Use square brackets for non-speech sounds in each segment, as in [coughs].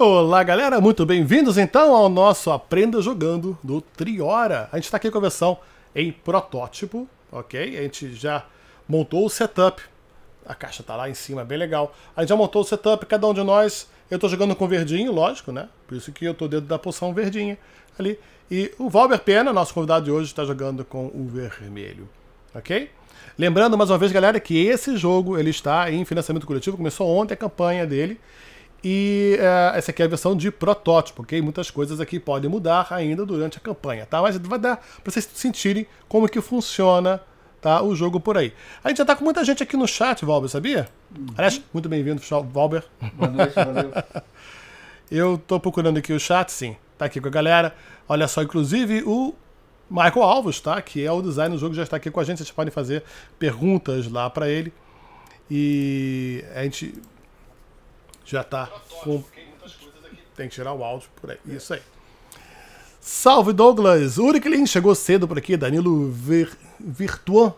Olá, galera, muito bem-vindos então ao nosso Aprenda Jogando do Triora. A gente está aqui com a versão em protótipo, ok? A gente já montou o setup, a caixa está lá em cima, bem legal. A gente já montou o setup, cada um de nós. Eu estou jogando com verdinho, lógico, né? Por isso que eu estou dentro da poção verdinha ali. E o Valber Pena, nosso convidado de hoje, está jogando com o vermelho, ok? Lembrando mais uma vez, galera, que esse jogo ele está em financiamento coletivo, começou ontem a campanha dele. E uh, essa aqui é a versão de protótipo, ok? Muitas coisas aqui podem mudar ainda durante a campanha, tá? Mas vai dar para vocês sentirem como que funciona tá, o jogo por aí. A gente já tá com muita gente aqui no chat, Valber, sabia? Uhum. Aliás, muito bem-vindo, Valber. Boa noite, valeu. [laughs] Eu tô procurando aqui o chat, sim. Tá aqui com a galera. Olha só, inclusive o Michael Alves, tá? Que é o design do jogo, já está aqui com a gente. Vocês podem fazer perguntas lá para ele. E a gente já está com... Tem que tirar o áudio por aí. Isso aí. Salve Douglas! Uri Klin chegou cedo por aqui, Danilo Vir... Virtuan.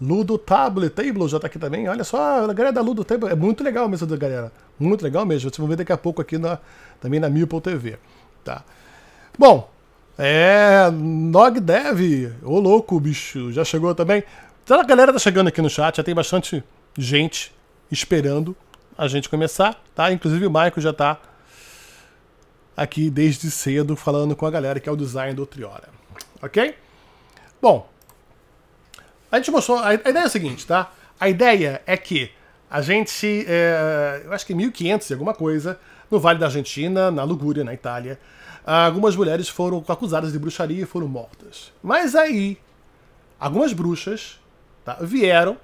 Ludo Table, Table já está aqui também. Olha só, a galera da Ludo Table. É muito legal mesmo, galera. Muito legal mesmo. Vocês vão ver daqui a pouco aqui na, também na Milpo TV. Tá. Bom, é. Nogdev. Ô louco, bicho. Já chegou também. Então a galera tá chegando aqui no chat. Já tem bastante gente esperando a gente começar, tá? Inclusive o Maico já está aqui desde cedo falando com a galera que é o design do Triora, ok? Bom, a gente mostrou, a, ideia é a seguinte, tá? A ideia é que a gente, é, eu acho que 1500 e alguma coisa, no Vale da Argentina, na Lugúria, na Itália, algumas mulheres foram acusadas de bruxaria e foram mortas. Mas aí, algumas bruxas tá, vieram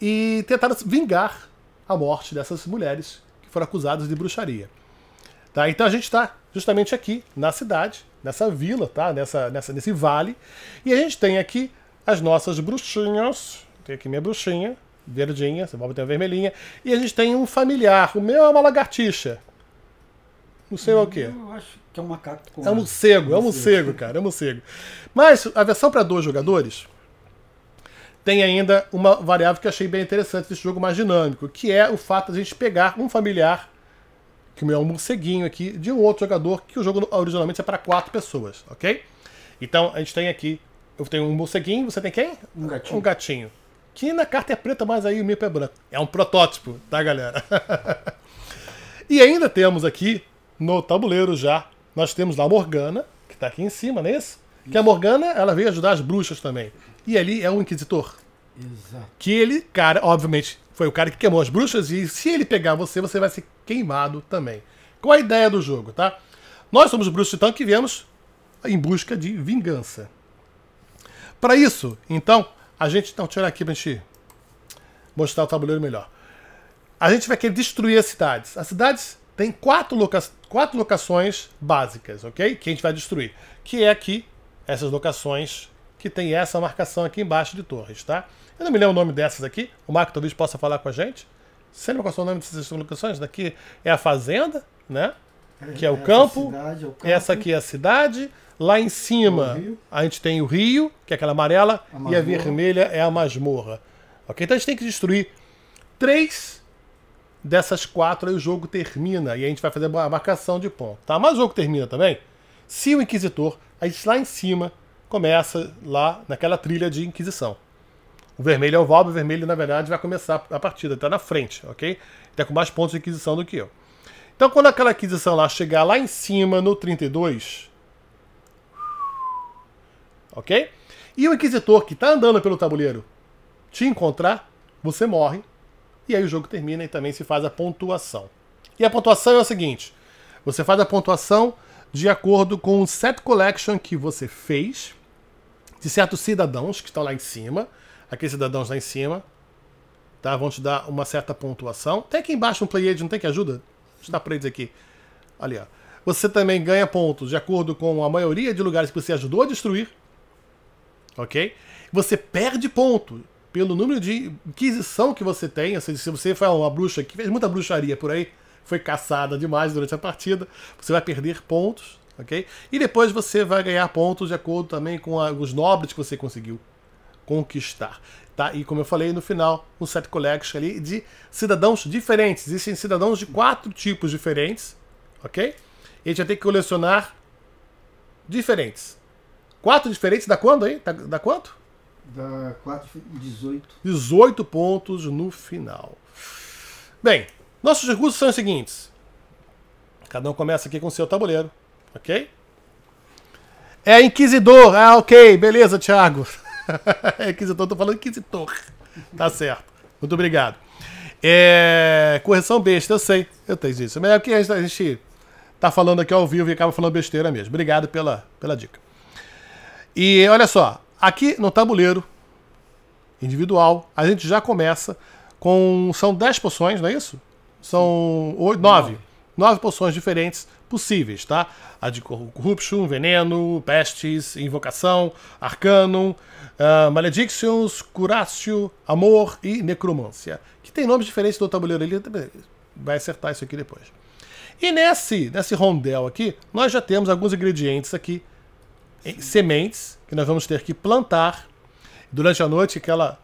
e tentaram vingar a morte dessas mulheres que foram acusadas de bruxaria. Tá? Então a gente está justamente aqui na cidade, nessa vila, tá? nessa, nessa, nesse vale, e a gente tem aqui as nossas bruxinhas. Tem aqui minha bruxinha, verdinha, você pode ter a vermelhinha, e a gente tem um familiar. O meu é uma lagartixa. Não sei o é que. Eu acho que é um macaco. É um morcego, é um morcego, cara, é um morcego. Mas a versão para dois jogadores tem ainda uma variável que eu achei bem interessante desse jogo mais dinâmico, que é o fato de a gente pegar um familiar, que o meu é um morceguinho aqui, de um outro jogador, que o jogo originalmente é para quatro pessoas, ok? Então a gente tem aqui, eu tenho um morceguinho, você tem quem? Um gatinho. Um gatinho. Que na carta é preta, mas aí o mipo é branco. É um protótipo, tá galera? [laughs] e ainda temos aqui, no tabuleiro já, nós temos lá a Morgana, que está aqui em cima, não é isso? Que a Morgana, ela veio ajudar as bruxas também. E ali é o Inquisitor. Exato. Que ele, cara, obviamente, foi o cara que queimou as bruxas e se ele pegar você, você vai ser queimado também. Qual a ideia do jogo, tá? Nós somos bruxos titãs que viemos em busca de vingança. Para isso, então, a gente. Então, deixa eu olhar aqui pra gente mostrar o tabuleiro melhor. A gente vai querer destruir as cidades. As cidades têm quatro, loca... quatro locações básicas, ok? Que a gente vai destruir. Que é aqui, essas locações que tem essa marcação aqui embaixo de torres, tá? Eu não me lembro o nome dessas aqui, o Marco talvez possa falar com a gente. Você lembra qual é o nome dessas locações. Daqui é a fazenda, né? É, que é o, é campo. Cidade, é o campo. Essa aqui é a cidade. Lá em cima é a gente tem o rio, que é aquela amarela, a e a vermelha é a masmorra. Ok? Então a gente tem que destruir três dessas quatro, aí o jogo termina. E a gente vai fazer a marcação de ponto, tá? Mas o jogo termina também. Se o Inquisitor, a gente lá em cima, começa lá naquela trilha de Inquisição. O vermelho é o Valber, o vermelho, na verdade, vai começar a partida, está na frente, ok? Está com mais pontos de Inquisição do que eu. Então, quando aquela Inquisição lá chegar lá em cima, no 32, ok? E o Inquisitor que está andando pelo tabuleiro te encontrar, você morre, e aí o jogo termina e também se faz a pontuação. E a pontuação é o seguinte: você faz a pontuação de acordo com o set collection que você fez de certos cidadãos que estão lá em cima. Aqueles cidadãos lá em cima tá? vão te dar uma certa pontuação. Tem aqui embaixo um aid, não tem que ajuda? Deixa eu dar pra eles aqui. Ali, ó. Você também ganha pontos de acordo com a maioria de lugares que você ajudou a destruir. Ok? Você perde ponto pelo número de inquisição que você tem. Ou seja, se você foi uma bruxa que fez muita bruxaria por aí, foi caçada demais durante a partida, você vai perder pontos ok? E depois você vai ganhar pontos de acordo também com a, os nobres que você conseguiu conquistar. Tá? E como eu falei no final, um set collection ali de cidadãos diferentes. Existem cidadãos de quatro tipos diferentes, ok? E a gente vai ter que colecionar diferentes. Quatro diferentes dá quando aí? Dá, tá, dá quanto? Dá quatro 18. 18 pontos no final. Bem, nossos recursos são os seguintes. Cada um começa aqui com o seu tabuleiro. Ok? É inquisidor. Ah, ok. Beleza, Thiago. é [laughs] inquisidor. Tô falando inquisitor. Tá certo. Muito obrigado. É... Correção besta, eu sei. Eu tenho isso. Mas é o que a gente, tá, a gente tá falando aqui ao vivo e acaba falando besteira mesmo. Obrigado pela, pela dica. E olha só. Aqui no tabuleiro individual, a gente já começa com... São 10 poções, não é isso? São 8, 9 nove poções diferentes possíveis, tá? A de Corruption, Veneno, Pestes, Invocação, Arcanum, uh, ah, Maledictions, Curácio, Amor e Necromância. Que tem nomes diferentes do tabuleiro ali, vai acertar isso aqui depois. E nesse, nesse rondel aqui, nós já temos alguns ingredientes aqui, sementes, que nós vamos ter que plantar durante a noite, aquela,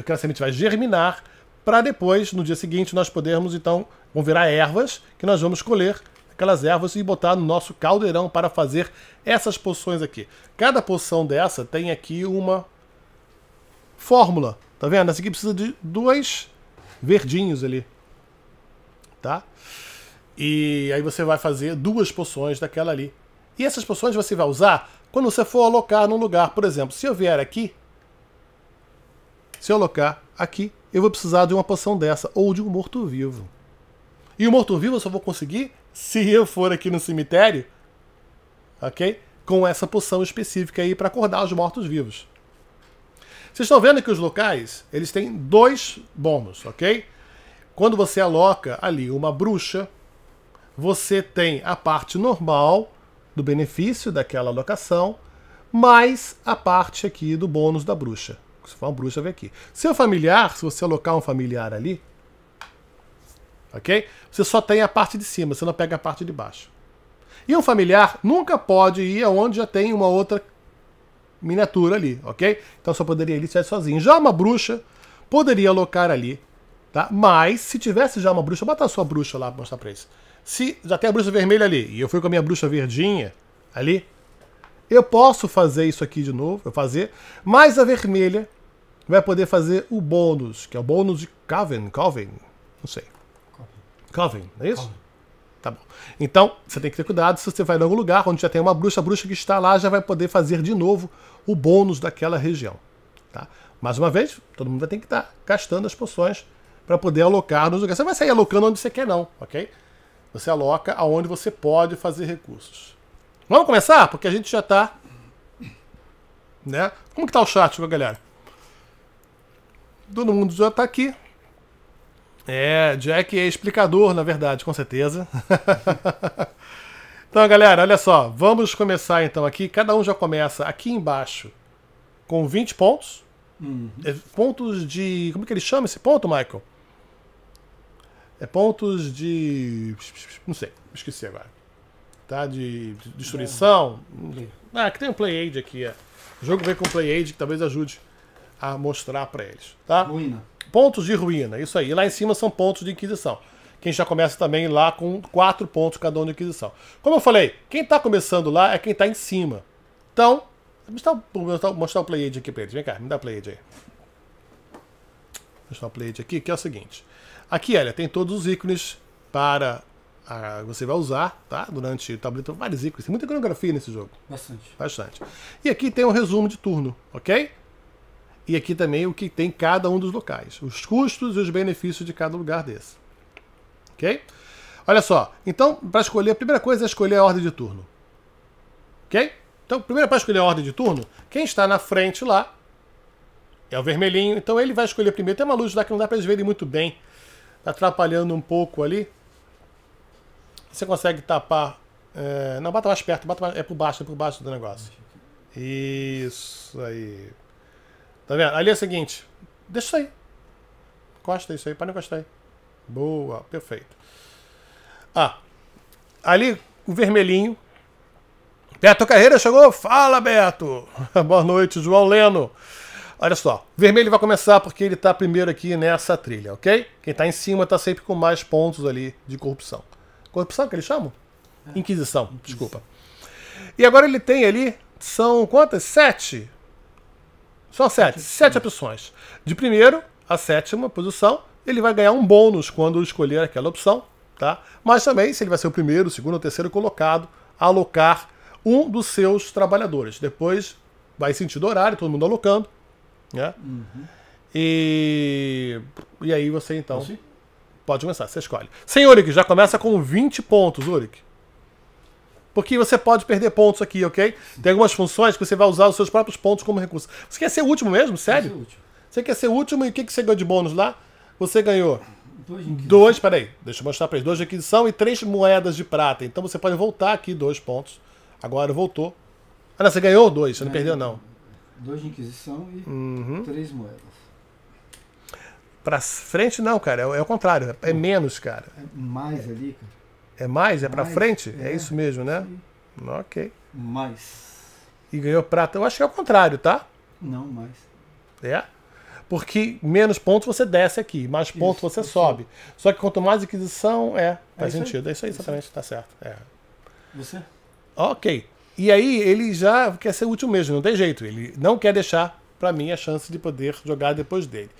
aquela semente vai germinar, para depois, no dia seguinte, nós podermos então virar ervas que nós vamos colher aquelas ervas e botar no nosso caldeirão para fazer essas poções aqui. Cada poção dessa tem aqui uma fórmula, tá vendo? Essa aqui precisa de dois verdinhos ali, tá? E aí você vai fazer duas poções daquela ali. E essas poções você vai usar quando você for alocar num lugar. Por exemplo, se eu vier aqui, se eu alocar aqui, eu vou precisar de uma poção dessa, ou de um morto-vivo. E o morto-vivo eu só vou conseguir se eu for aqui no cemitério, ok? Com essa poção específica aí para acordar os mortos-vivos. Vocês estão vendo que os locais, eles têm dois bônus, ok? Quando você aloca ali uma bruxa, você tem a parte normal do benefício daquela alocação, mais a parte aqui do bônus da bruxa. Se for uma bruxa, vem aqui. Seu familiar, se você alocar um familiar ali, ok? Você só tem a parte de cima, você não pega a parte de baixo. E um familiar nunca pode ir aonde já tem uma outra miniatura ali, ok? Então só poderia ir sozinho. Já uma bruxa poderia alocar ali, tá? Mas se tivesse já uma bruxa, bota a sua bruxa lá pra mostrar pra eles. Se já tem a bruxa vermelha ali e eu fui com a minha bruxa verdinha ali, eu posso fazer isso aqui de novo, eu fazer, mas a vermelha vai poder fazer o bônus, que é o bônus de Calvin, Calvin, não sei. Calvin, não é isso? Tá bom. Então, você tem que ter cuidado. Se você vai em algum lugar onde já tem uma bruxa, a bruxa que está lá já vai poder fazer de novo o bônus daquela região. Tá? Mais uma vez, todo mundo vai ter que estar tá gastando as poções para poder alocar nos lugares. Você vai sair alocando onde você quer, não, ok? Você aloca aonde você pode fazer recursos. Vamos começar? Porque a gente já está. Né? Como que tá o chat com a galera? Todo mundo já está aqui. É, Jack é explicador, na verdade, com certeza. [laughs] então, galera, olha só. Vamos começar então aqui. Cada um já começa aqui embaixo com 20 pontos. Uhum. É, pontos de. Como é que ele chama esse ponto, Michael? É pontos de. Não sei, esqueci agora. Tá? De, de destruição. É, ah, que tem um Play Aid aqui. É. O jogo vem com Play Aid que talvez ajude a mostrar para eles. Tá? Ruína. Pontos de ruína, isso aí. E lá em cima são pontos de Inquisição. Quem já começa também lá com quatro pontos cada um de Inquisição. Como eu falei, quem está começando lá é quem está em cima. Então, vou mostrar o play aid aqui para eles. Vem cá, me dá play aid aí. Vou mostrar o play aid aqui, que é o seguinte. Aqui, olha, tem todos os ícones para a, ah, você vai usar, tá? Durante o tabuleiro, vários ícones. Tem muita iconografia nesse jogo. Bastante. Bastante. E aqui tem um resumo de turno, ok? e aqui também o que tem cada um dos locais, os custos e os benefícios de cada lugar desse. Ok? Olha só, então, para escolher, a primeira coisa é escolher a ordem de turno. Ok? Então, primeiro para escolher a ordem de turno, quem está na frente lá é o vermelhinho, então ele vai escolher primeiro. Tem uma luz lá que não dá para eles verem muito bem, tá atrapalhando um pouco ali. Você consegue tapar. É... Não, bata mais perto, bata mais... é por baixo, é por baixo do negócio. Isso aí. Tá vendo? Ali é o seguinte. Deixa isso aí. Encosta isso aí. Para não encostar aí. Boa. Perfeito. Ah. Ali, o vermelhinho. Beto Carreira chegou. Fala, Beto. [laughs] Boa noite, João Leno. Olha só. Vermelho vai começar porque ele tá primeiro aqui nessa trilha, ok? Quem tá em cima tá sempre com mais pontos ali de corrupção. Corrupção que eles chamam? É. Inquisição, desculpa. E agora ele tem ali, são quantas? Sete são sete. Sete hum. opções. De primeiro a sétima posição, ele vai ganhar um bônus quando escolher aquela opção, tá? Mas também, se ele vai ser o primeiro, o segundo ou terceiro colocado, alocar um dos seus trabalhadores. Depois vai sentido horário, todo mundo alocando, né? Uhum. E, e aí você então pode começar, você escolhe. Sem Uric, já começa com 20 pontos, Uric porque você pode perder pontos aqui, ok? Tem algumas funções que você vai usar os seus próprios pontos como recurso. Você quer ser o último mesmo? Sério? Quer você quer ser o último e o que, que você ganhou de bônus lá? Você ganhou dois, dois peraí, deixa eu mostrar para eles, dois de aquisição e três moedas de prata. Então você pode voltar aqui dois pontos. Agora voltou. Ah, não, você ganhou dois, você não, perdeu não. Dois de Inquisição e uhum. três moedas. Pra frente não, cara, é, é o contrário, é, é menos, cara. É mais ali, cara. É mais? É para frente? É. é. isso mesmo, né? Sim. Ok. Mais. E ganhou prata. Eu acho que é o contrário, tá? Não, mais. É? Porque menos pontos você desce aqui, mais pontos você isso. sobe. Só que quanto mais aquisição, é, é faz é sentido. Aí. É isso aí, exatamente, isso. tá certo. É. Você? Ok. E aí ele já quer ser útil mesmo, não tem jeito. Ele não quer deixar para mim a chance de poder jogar depois dele.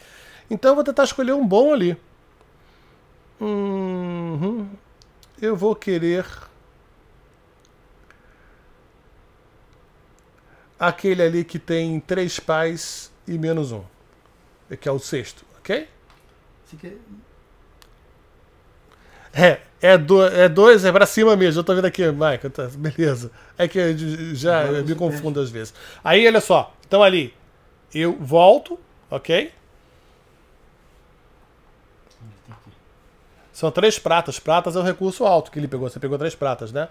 Então eu vou tentar escolher um bom ali. Uhum eu vou querer aquele ali que tem três pais e menos um, que é o sexto, ok? É, é, do, é dois, é pra cima mesmo. Eu tô vendo aqui, Michael, tá, beleza. É que eu já eu me confundo às vezes. Aí, olha só. Então, ali, eu volto, ok? São três pratas. Pratas é o recurso alto que ele pegou. Você pegou três pratas, né?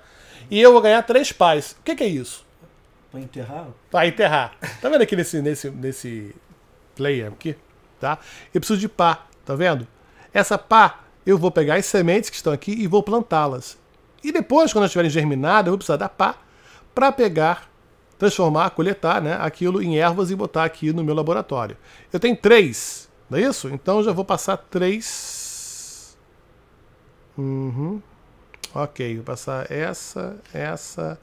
E eu vou ganhar três pais. O que, que é isso? Pra enterrar? Pra enterrar. Tá vendo aqui nesse, nesse, nesse player aqui? Tá? Eu preciso de pá. Tá vendo? Essa pá, eu vou pegar as sementes que estão aqui e vou plantá-las. E depois, quando elas estiverem germinadas, eu vou precisar da pá para pegar, transformar, coletar né, aquilo em ervas e botar aqui no meu laboratório. Eu tenho três, não é isso? Então eu já vou passar três Uhum. Ok, vou passar essa, essa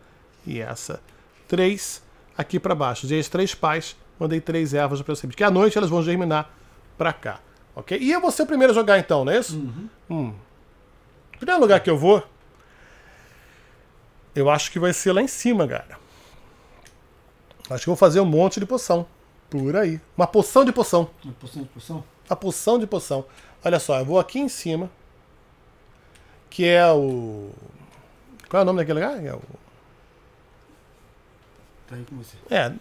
e essa. Três aqui para baixo. Dei as três pais, mandei três ervas para você. Porque à noite elas vão germinar para cá. Ok? E eu vou ser o primeiro a jogar então, não é isso? Uhum. Hum. O primeiro lugar que eu vou, eu acho que vai ser lá em cima, cara. Acho que eu vou fazer um monte de poção. Por aí. Uma poção de poção. Uma poção de poção? Uma poção de poção. Olha só, eu vou aqui em cima que é o. Qual é o nome daquele lugar? É o... Tá aí com você. É,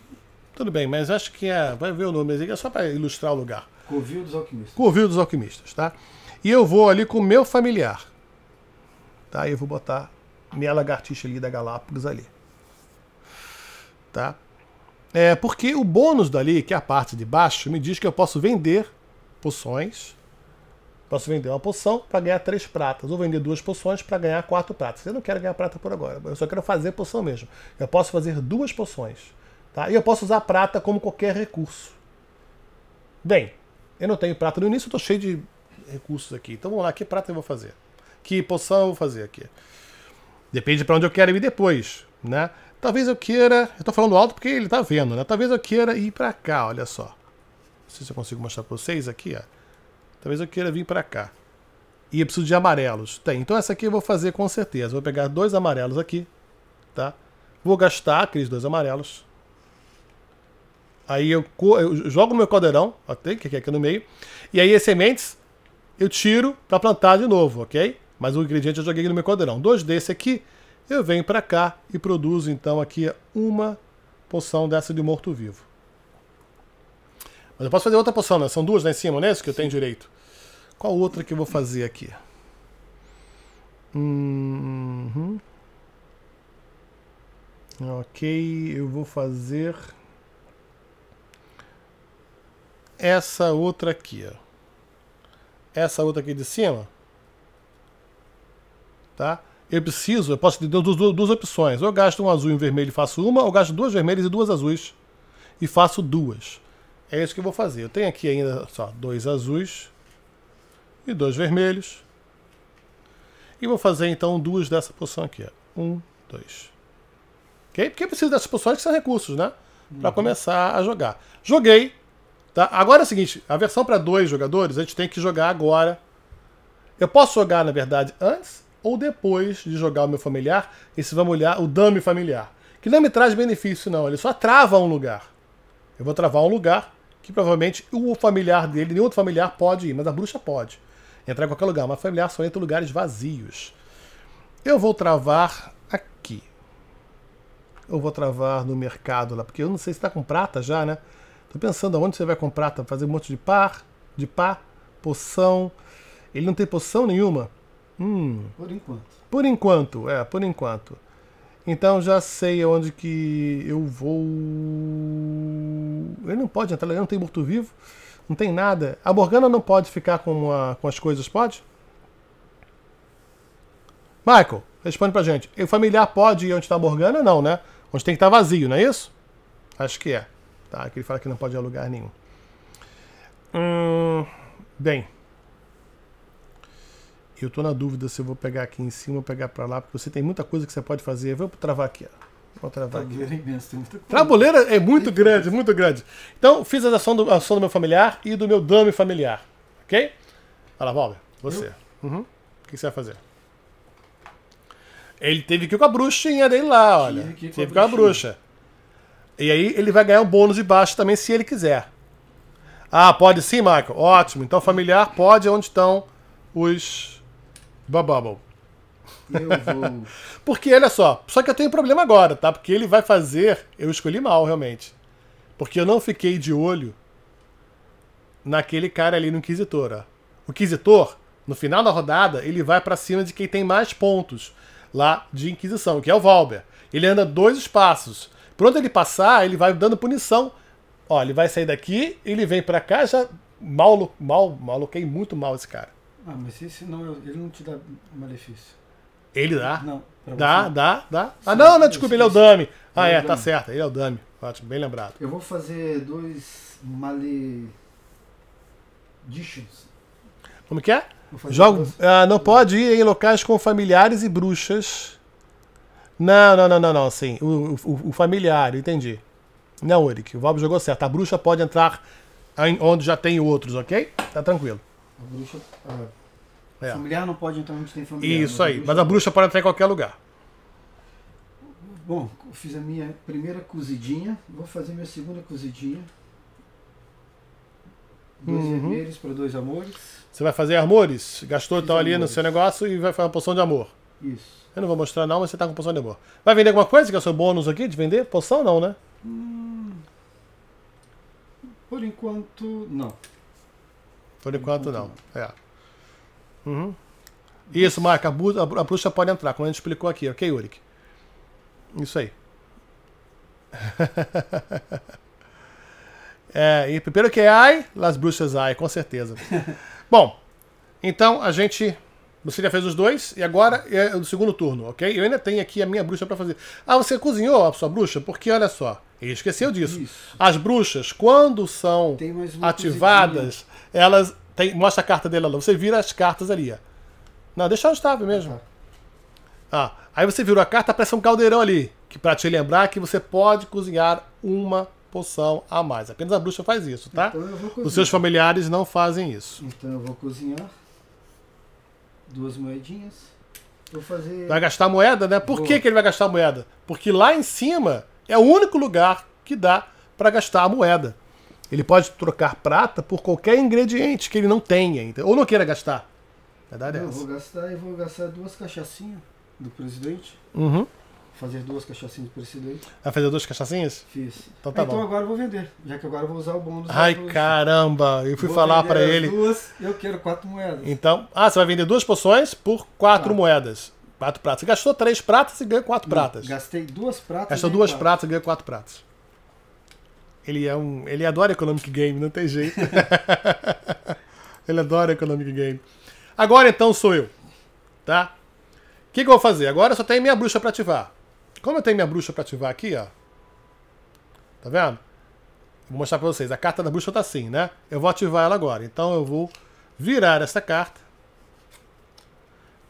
tudo bem, mas acho que é. Vai ver o nome, mas é só para ilustrar o lugar. Covil dos Alquimistas. Covil dos Alquimistas, tá? E eu vou ali com o meu familiar. Tá? E eu vou botar minha lagartixa ali da Galápagos ali. Tá? É, porque o bônus dali, que é a parte de baixo, me diz que eu posso vender poções Posso vender uma poção para ganhar três pratas, ou vender duas poções para ganhar quatro pratas. Eu não quero ganhar prata por agora, eu só quero fazer poção mesmo. Eu posso fazer duas poções. Tá? E eu posso usar prata como qualquer recurso. Bem, eu não tenho prata no início, eu estou cheio de recursos aqui. Então vamos lá, que prata eu vou fazer? Que poção eu vou fazer aqui? Depende para onde eu quero ir depois, né? Talvez eu queira... Eu estou falando alto porque ele está vendo, né? Talvez eu queira ir para cá, olha só. Não sei se eu consigo mostrar para vocês aqui, ó. Talvez eu queira vir para cá. E eu preciso de amarelos. Tem. Então essa aqui eu vou fazer com certeza. Vou pegar dois amarelos aqui. Tá? Vou gastar aqueles dois amarelos. Aí eu, eu jogo meu caldeirão, até Que é aqui no meio. E aí as sementes eu tiro para plantar de novo, ok? Mas o ingrediente eu joguei no meu caldeirão. Dois desse aqui, eu venho para cá e produzo então aqui uma poção dessa de morto-vivo. Mas eu posso fazer outra poção, né? São duas lá em cima, né? Isso que eu tenho direito. Qual outra que eu vou fazer aqui? Hum, uhum. Ok, eu vou fazer essa outra aqui, ó. Essa outra aqui de cima. Tá? Eu preciso, eu posso ter duas, duas, duas opções. Ou eu gasto um azul e um vermelho e faço uma, ou eu gasto duas vermelhas e duas azuis e faço duas. É isso que eu vou fazer. Eu tenho aqui ainda só dois azuis e dois vermelhos. E vou fazer então duas dessa posição aqui. Um, dois. Ok? Porque precisa preciso dessas posições que são recursos, né? Para uhum. começar a jogar. Joguei. Tá? Agora é o seguinte: a versão para dois jogadores a gente tem que jogar agora. Eu posso jogar, na verdade, antes ou depois de jogar o meu familiar. Esse vamos olhar o dame familiar. Que não me traz benefício, não. Ele só trava um lugar. Eu vou travar um lugar que provavelmente o familiar dele, nenhum outro familiar pode ir, mas a bruxa pode entrar em qualquer lugar. Mas familiar só entra em lugares vazios. Eu vou travar aqui. Eu vou travar no mercado lá, porque eu não sei se está com prata já, né? Tô pensando aonde você vai com prata, fazer um monte de par, de pá, poção. Ele não tem poção nenhuma? Hum. Por enquanto. Por enquanto, é, por enquanto. Então já sei onde que eu vou. Ele não pode entrar, ele não tem morto-vivo, não tem nada. A Morgana não pode ficar com, a, com as coisas, pode? Michael, responde pra gente. O familiar pode ir onde está a Morgana? Não, né? Onde tem que estar tá vazio, não é isso? Acho que é. Tá, aqui ele fala que não pode ir a lugar nenhum. Hum, bem, aqui. Eu estou na dúvida se eu vou pegar aqui em cima ou pegar para lá, porque você tem muita coisa que você pode fazer. Vamos travar aqui, ó. Vou travar tá aqui. é imenso, tem muita coisa. é muito grande, muito grande. Então, fiz a ação, do, a ação do meu familiar e do meu dame familiar. Ok? Fala, Valber, você. Uhum. O que você vai fazer? Ele teve que ir com a bruxinha dele lá, olha. Teve que ir com, teve a, com a bruxa. E aí ele vai ganhar um bônus de baixo também se ele quiser. Ah, pode sim, Michael. Ótimo. Então familiar pode onde estão os Bubble. Eu vou. [laughs] Porque, olha só, só que eu tenho um problema agora, tá? Porque ele vai fazer. Eu escolhi mal, realmente. Porque eu não fiquei de olho naquele cara ali no Inquisitor, ó. O Inquisitor, no final da rodada, ele vai para cima de quem tem mais pontos lá de Inquisição, que é o Valber. Ele anda dois espaços. Pronto, ele passar, ele vai dando punição. Ó, ele vai sair daqui, ele vem para cá, já mal, mal, maloquei muito mal esse cara. Ah, mas esse não, é ele não te dá malefício. Ele dá? Não. Dá, dá, dá. Ah, não, não, desculpa, ele é o Dami. Ah, é, é tá certo, ele é o Dami. Ótimo, bem lembrado. Eu vou fazer dois maleditions. Como que é? Jogo, ah, não pode ir em locais com familiares e bruxas. Não, não, não, não, não, sim. O, o, o familiar, entendi. Não, Eric, o Valve jogou certo. A bruxa pode entrar onde já tem outros, ok? Tá tranquilo. A bruxa. É. Familiar não pode entrar onde tem familiar. Isso aí, mas a bruxa pode entrar em qualquer lugar. Bom, eu fiz a minha primeira cozidinha, vou fazer minha segunda cozidinha. Dois uhum. vermelhos para dois amores. Você vai fazer amores? Gastou então ali amores. no seu negócio e vai fazer uma poção de amor. Isso. Eu não vou mostrar não, mas você tá com poção de amor. Vai vender alguma coisa que é o seu bônus aqui de vender? Poção não, né? Hum, por enquanto, não. Por enquanto não. É. Uhum. Isso, Marca, a, bruxa pode entrar, como a gente explicou aqui, ok, Uric? Isso aí. [laughs] é, e primeiro que é ai, las bruxas ai, com certeza. [laughs] Bom, então a gente você já fez os dois e agora é o segundo turno, ok? Eu ainda tenho aqui a minha bruxa para fazer. Ah, você cozinhou a sua bruxa? Porque olha só, ele esqueceu disso. Isso. As bruxas, quando são ativadas, elas. Tem, mostra a carta dela lá. Você vira as cartas ali. Não, deixa onde estava mesmo. Tá. Ah, aí você virou a carta, aparece um caldeirão ali. Que para te lembrar que você pode cozinhar uma poção a mais. Apenas a bruxa faz isso, tá? Então Os seus familiares não fazem isso. Então eu vou cozinhar. Duas moedinhas. Vou fazer. Vai gastar moeda, né? Por que, que ele vai gastar moeda? Porque lá em cima é o único lugar que dá para gastar a moeda. Ele pode trocar prata por qualquer ingrediente que ele não tenha, então, ou não queira gastar. Verdade é eu essa. vou gastar e vou gastar duas cachaçinhas do presidente. Uhum fazer duas cachaçinhas por esse daí. Vai fazer duas cachaçinhas? Fiz. Então tá ah, então bom. Então agora eu vou vender, já que agora eu vou usar o bônus. Ai, caramba! Eu fui vou falar para ele. Duas, eu quero quatro moedas. Então, ah, você vai vender duas poções por quatro moedas. Quatro pratas. Você gastou três pratas e ganhou quatro Não, pratas. Gastei duas pratas. Gastou duas quatro. pratas e ganhou quatro pratas. Ele é um. Ele adora Economic Game, não tem jeito. [laughs] ele adora Economic Game. Agora então sou eu. Tá? O que, que eu vou fazer? Agora só tem minha bruxa para ativar. Como eu tenho minha bruxa para ativar aqui, ó. Tá vendo? Vou mostrar para vocês. A carta da bruxa tá assim, né? Eu vou ativar ela agora. Então eu vou virar essa carta.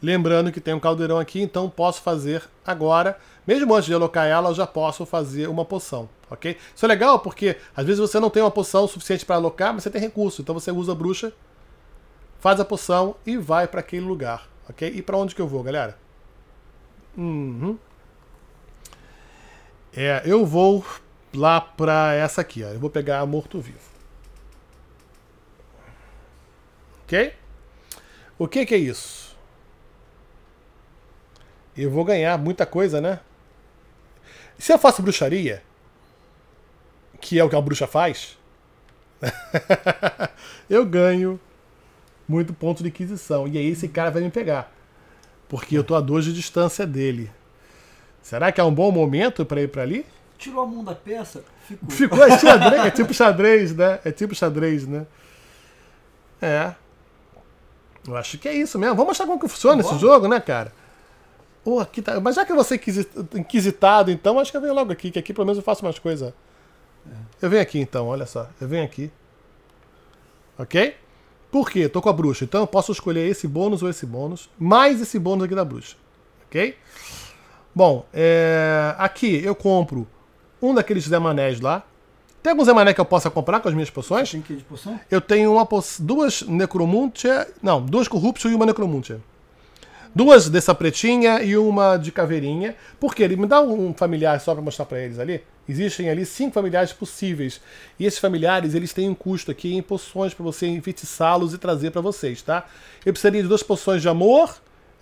Lembrando que tem um caldeirão aqui, então posso fazer agora. Mesmo antes de alocar ela, eu já posso fazer uma poção, ok? Isso é legal porque às vezes você não tem uma poção suficiente para alocar, mas você tem recurso. Então você usa a bruxa, faz a poção e vai para aquele lugar, ok? E para onde que eu vou, galera? Uhum. É, eu vou lá pra essa aqui, ó. Eu vou pegar morto-vivo. Ok? O que que é isso? Eu vou ganhar muita coisa, né? Se eu faço bruxaria, que é o que a bruxa faz, [laughs] eu ganho muito ponto de aquisição. E aí esse cara vai me pegar. Porque eu tô a dois de distância dele. Será que é um bom momento para ir para ali? Tirou a mão da peça, ficou. Ficou, é xadrez, é tipo xadrez, né? É tipo xadrez, né? É. Eu acho que é isso mesmo. Vamos mostrar como que funciona esse jogo, né, cara? Oh, aqui tá... Mas já que você é inquisitado, então, acho que eu venho logo aqui, que aqui pelo menos eu faço mais coisa. É. Eu venho aqui então, olha só. Eu venho aqui. Ok? Por quê? Tô com a bruxa. Então eu posso escolher esse bônus ou esse bônus, mais esse bônus aqui da bruxa. Ok? Bom, é... aqui eu compro um daqueles Zé Manés lá. Tem algum Zé Mané que eu possa comprar com as minhas poções? tem que de poção? Eu tenho uma duas Necromuntia. Não, duas Corruption e uma Necromuntia. Duas dessa pretinha e uma de caveirinha. Porque ele me dá um familiar só para mostrar para eles ali. Existem ali cinco familiares possíveis. E esses familiares, eles têm um custo aqui em poções para você enfeitiçá-los e trazer para vocês, tá? Eu precisaria de duas poções de amor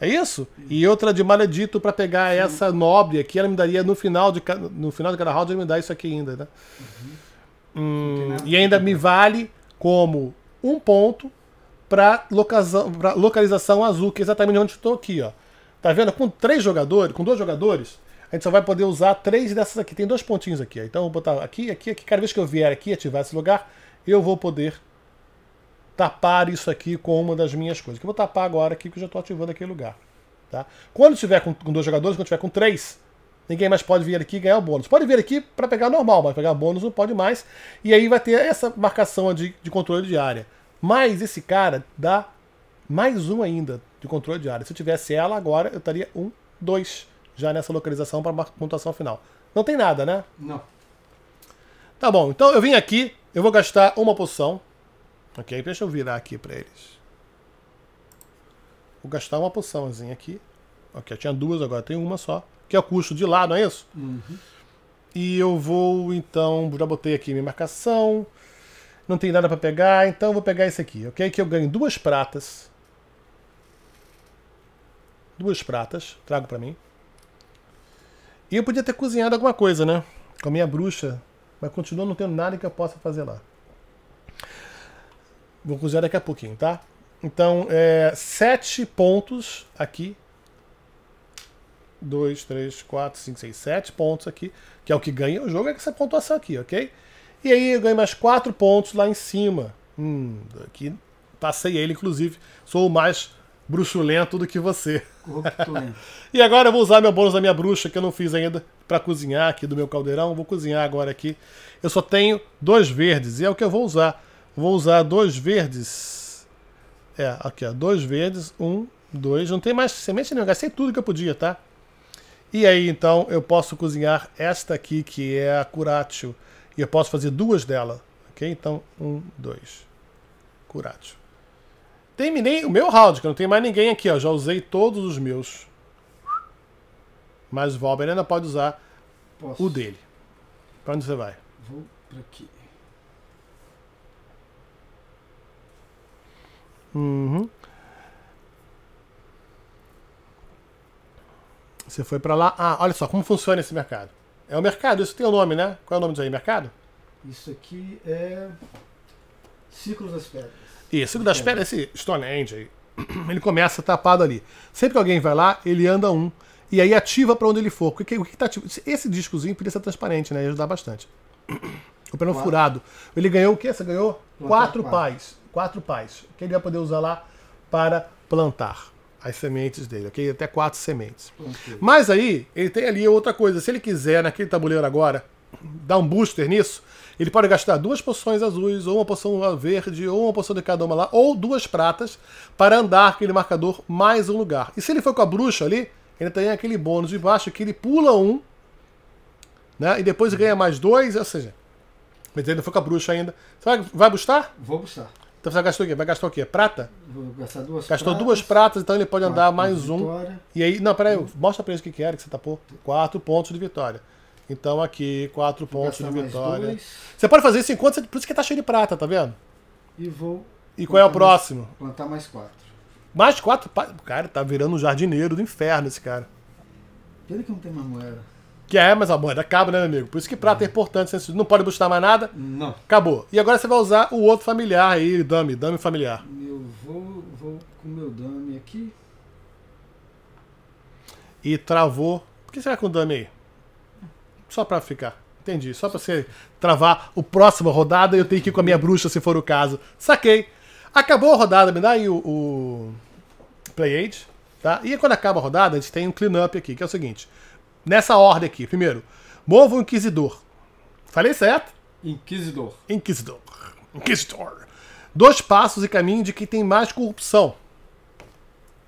é isso? E outra de maledito para pegar essa nobre aqui, ela me daria no final de, no final de cada round, ela me dá isso aqui ainda, né? Uhum. Hum, e ainda me vale como um ponto para localização, localização azul, que é exatamente onde estou aqui, ó. Tá vendo? Com três jogadores, com dois jogadores, a gente só vai poder usar três dessas aqui. Tem dois pontinhos aqui, ó. Então eu vou botar aqui, aqui, aqui. Cada vez que eu vier aqui ativar esse lugar, eu vou poder tapar isso aqui com uma das minhas coisas. Que eu vou tapar agora aqui, que eu já estou ativando aquele lugar. Tá? Quando tiver com, com, dois jogadores, quando tiver com três, ninguém mais pode vir aqui ganhar o bônus. Pode vir aqui para pegar normal, mas pegar bônus não pode mais. E aí vai ter essa marcação de, de controle de área. Mas esse cara dá mais um ainda de controle de área. Se eu tivesse ela agora, eu estaria um, dois já nessa localização para a pontuação final. Não tem nada, né? Não. Tá bom, então eu vim aqui, eu vou gastar uma poção Ok, deixa eu virar aqui para eles. Vou gastar uma poçãozinha aqui. Ok, eu tinha duas, agora tem uma só. Que é o custo de lá, não é isso? Uhum. E eu vou, então, já botei aqui minha marcação. Não tem nada para pegar, então eu vou pegar esse aqui, ok? Que eu ganho duas pratas. Duas pratas, trago para mim. E eu podia ter cozinhado alguma coisa, né? Com a minha bruxa. Mas continua não tendo nada que eu possa fazer lá. Vou cozinhar daqui a pouquinho, tá? Então, é, sete pontos aqui. dois, três, quatro, cinco, seis, sete pontos aqui. Que é o que ganha o jogo, é essa pontuação aqui, ok? E aí eu ganho mais quatro pontos lá em cima. Hum, aqui passei tá ele, inclusive. Sou mais bruxulento do que você. [laughs] e agora eu vou usar meu bônus da minha bruxa, que eu não fiz ainda, para cozinhar aqui do meu caldeirão. Vou cozinhar agora aqui. Eu só tenho dois verdes, e é o que eu vou usar. Vou usar dois verdes. É, aqui, ó. Dois verdes. Um, dois. Não tem mais semente nenhuma. Gastei tudo que eu podia, tá? E aí, então, eu posso cozinhar esta aqui, que é a curatio. E eu posso fazer duas dela. Ok? Então, um, dois. Curatio. Terminei o meu round, que não tem mais ninguém aqui, ó. Já usei todos os meus. Mas o Valber ainda pode usar Posso. o dele. Pra onde você vai? Vou pra aqui. Uhum. Você foi para lá. Ah, olha só como funciona esse mercado. É o mercado, isso tem o um nome, né? Qual é o nome disso aí? Mercado? Isso aqui é. Ciclo das Pedras. Isso, Ciclo das Pedras, esse Stonehenge aí. [clears throat] Ele começa tapado ali. Sempre que alguém vai lá, ele anda um. E aí ativa para onde ele for. O que, o que tá ativo? Esse discozinho podia ser transparente, né? Ia ajudar bastante. [clears throat] O pneu furado. Ele ganhou o quê? Você ganhou? Quatro, quatro pais quatro pais, que ele vai poder usar lá para plantar as sementes dele, ok? Até quatro sementes. Okay. Mas aí, ele tem ali outra coisa. Se ele quiser, naquele tabuleiro agora, dar um booster nisso, ele pode gastar duas poções azuis, ou uma poção verde, ou uma poção de cada uma lá, ou duas pratas, para andar aquele marcador mais um lugar. E se ele for com a bruxa ali, ele tem aquele bônus de baixo que ele pula um, né? E depois ganha mais dois, ou seja, mas ele não foi com a bruxa ainda. Você vai, vai buscar? Vou buscar. Então você gastou o quê? Vai gastar o quê? Prata? Vou gastar duas Gastou pratas, duas pratas, então ele pode andar mais um. E aí, não, peraí, mostra pra eles o que, é, que você tapou. Quatro pontos de vitória. Então aqui, quatro vou pontos de vitória. Você pode fazer isso enquanto você. Por isso que tá cheio de prata, tá vendo? E vou. E qual é o próximo? plantar mais quatro. Mais quatro? Cara, tá virando um jardineiro do inferno esse cara. pelo que não tem mais moeda. Que é, mas a moeda acaba, é né, amigo? Por isso que prata é, é importante. Você não pode buscar mais nada. Não. Acabou. E agora você vai usar o outro familiar aí, dame, dame familiar. Eu vou, vou com o meu dame aqui. E travou. Por que você vai com o dame aí? Só pra ficar. Entendi. Só pra você travar o próximo rodada e eu tenho que ir com a minha bruxa, se for o caso. Saquei. Acabou a rodada, me dá aí o, o Play Age. tá? E quando acaba a rodada, a gente tem um clean up aqui, que é o seguinte. Nessa ordem aqui. Primeiro, movo o Inquisidor. Falei certo? Inquisidor. Inquisidor. Inquisidor. Dois passos e caminho de quem tem mais corrupção.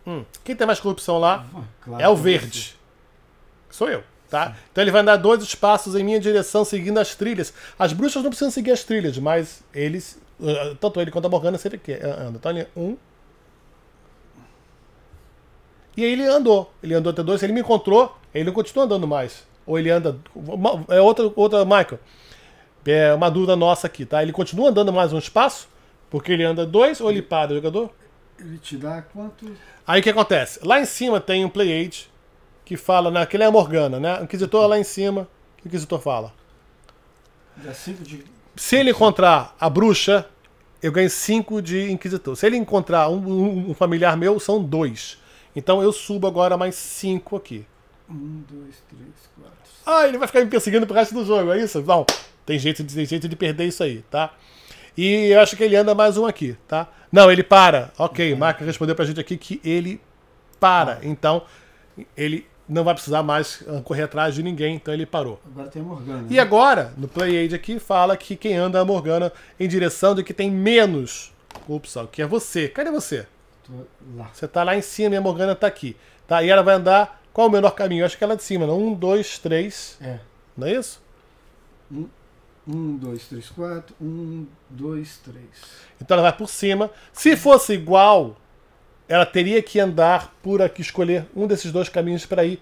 Hum. Quem tem mais corrupção lá ah, claro é o verde. Sou eu, tá? Sim. Então ele vai andar dois espaços em minha direção, seguindo as trilhas. As bruxas não precisam seguir as trilhas, mas eles. Eh, tanto ele quanto a Morgana sempre que eh, andam. Então ele um, e aí ele andou. Ele andou até dois, ele me encontrou, ele não continuou andando mais. Ou ele anda. É outra, outra Michael. É uma dúvida nossa aqui, tá? Ele continua andando mais um espaço, porque ele anda dois, ou ele para o jogador? Ele te dá quanto? Aí o que acontece? Lá em cima tem um Play aid que fala, né? Aquele é a Morgana, né? O Inquisitor lá em cima. O que o Inquisitor fala? Dá cinco de. Se ele encontrar a bruxa, eu ganho 5 de Inquisitor. Se ele encontrar um, um, um familiar meu, são dois. Então eu subo agora mais 5 aqui. 1, 2, 3, 4. Ah, ele vai ficar me perseguindo pro resto do jogo, é isso? Não, tem jeito, tem jeito de perder isso aí, tá? E eu acho que ele anda mais um aqui, tá? Não, ele para. Ok, o uhum. Marca respondeu pra gente aqui que ele para. Ah. Então, ele não vai precisar mais correr atrás de ninguém, então ele parou. Agora tem a Morgana. E né? agora, no Play Aid aqui, fala que quem anda a Morgana em direção de que tem menos. Ops, que é você. Cadê você? lá. Você tá lá em cima e a Morgana tá aqui. Tá? E ela vai andar. Qual o menor caminho? Eu acho que ela é de cima, não? Um, dois, três. É. Não é isso? Um, um, dois, três, quatro. Um, dois, três. Então ela vai por cima. Se fosse igual, ela teria que andar por aqui, escolher um desses dois caminhos para ir.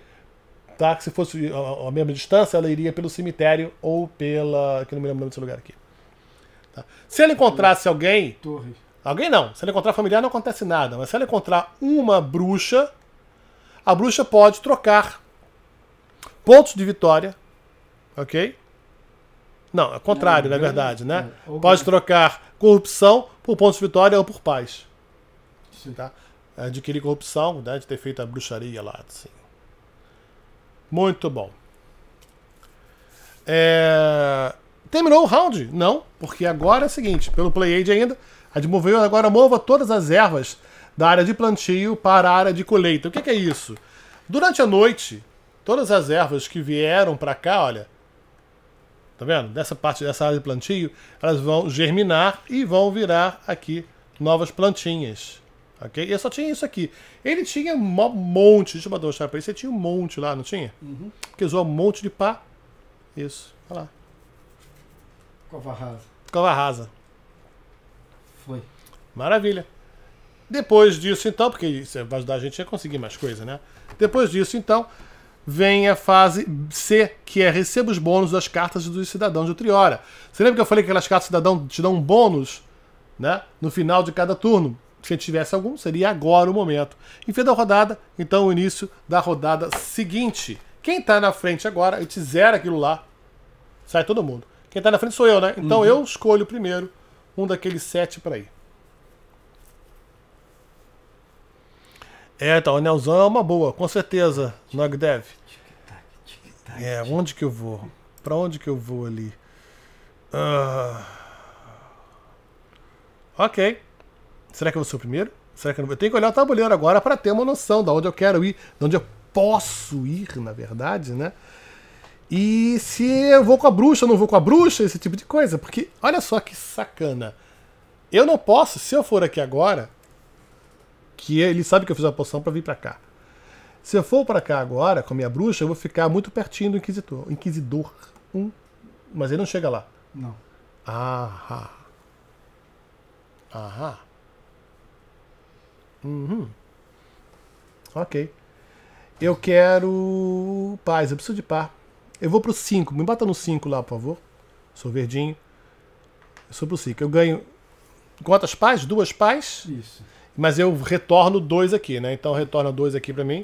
Tá? Que se fosse a, a, mesma distância, ela iria pelo cemitério ou pela. que não me lembro desse lugar aqui. Tá? Se ela encontrasse alguém. Torre Alguém não. Se ela encontrar familiar, não acontece nada. Mas se ela encontrar uma bruxa, a bruxa pode trocar pontos de vitória, ok? Não, é o contrário, não, na verdade, né? pode trocar corrupção por pontos de vitória ou por paz. Sim. Tá? Adquirir corrupção, né, de ter feito a bruxaria lá, assim. Muito bom. É... Terminou o round? Não, porque agora é o seguinte, pelo play ainda, Admoveu agora mova todas as ervas da área de plantio para a área de colheita. O que, que é isso? Durante a noite, todas as ervas que vieram para cá, olha, tá vendo? Dessa parte dessa área de plantio, elas vão germinar e vão virar aqui novas plantinhas. Ok? E eu só tinha isso aqui. Ele tinha um monte, deixa eu botar um chave pra ele. Você tinha um monte lá, não tinha? Uhum. Que usou um monte de pá. Isso, olha lá. Cova rasa. Cova rasa. Foi. Maravilha. Depois disso, então, porque isso é, vai ajudar a gente a conseguir mais coisa, né? Depois disso, então, vem a fase C, que é receba os bônus das cartas dos cidadãos de Triora. Você lembra que eu falei que aquelas cartas cidadão te dão um bônus, né? No final de cada turno. Se tivesse algum, seria agora o momento. Em fim da rodada, então o início da rodada seguinte. Quem está na frente agora, a gente zera aquilo lá, sai todo mundo. Quem está na frente sou eu, né? Então uhum. eu escolho primeiro um daqueles sete para ir. É, tá, o Nelzão é uma boa, com certeza, Nogdev. É, onde que eu vou? para onde que eu vou ali? Uh... Ok. Será que eu vou ser o primeiro? Será que eu não vou? Eu tenho que olhar o tabuleiro agora para ter uma noção de onde eu quero ir, de onde eu posso ir, na verdade, né? E se eu vou com a bruxa ou não vou com a bruxa, esse tipo de coisa. Porque olha só que sacana. Eu não posso, se eu for aqui agora, que ele sabe que eu fiz a poção para vir para cá. Se eu for para cá agora com a minha bruxa, eu vou ficar muito pertinho do inquisitor. Inquisidor Um, mas ele não chega lá. Não. Ahá. Ahá. Uhum. Ok. Eu quero paz, eu preciso de paz. Eu vou pro 5. Me bata no 5 lá, por favor. Sou verdinho. Eu sou pro 5. Eu ganho quantas pás? Duas pás? Isso. Mas eu retorno 2 aqui, né? Então retorna 2 aqui para mim.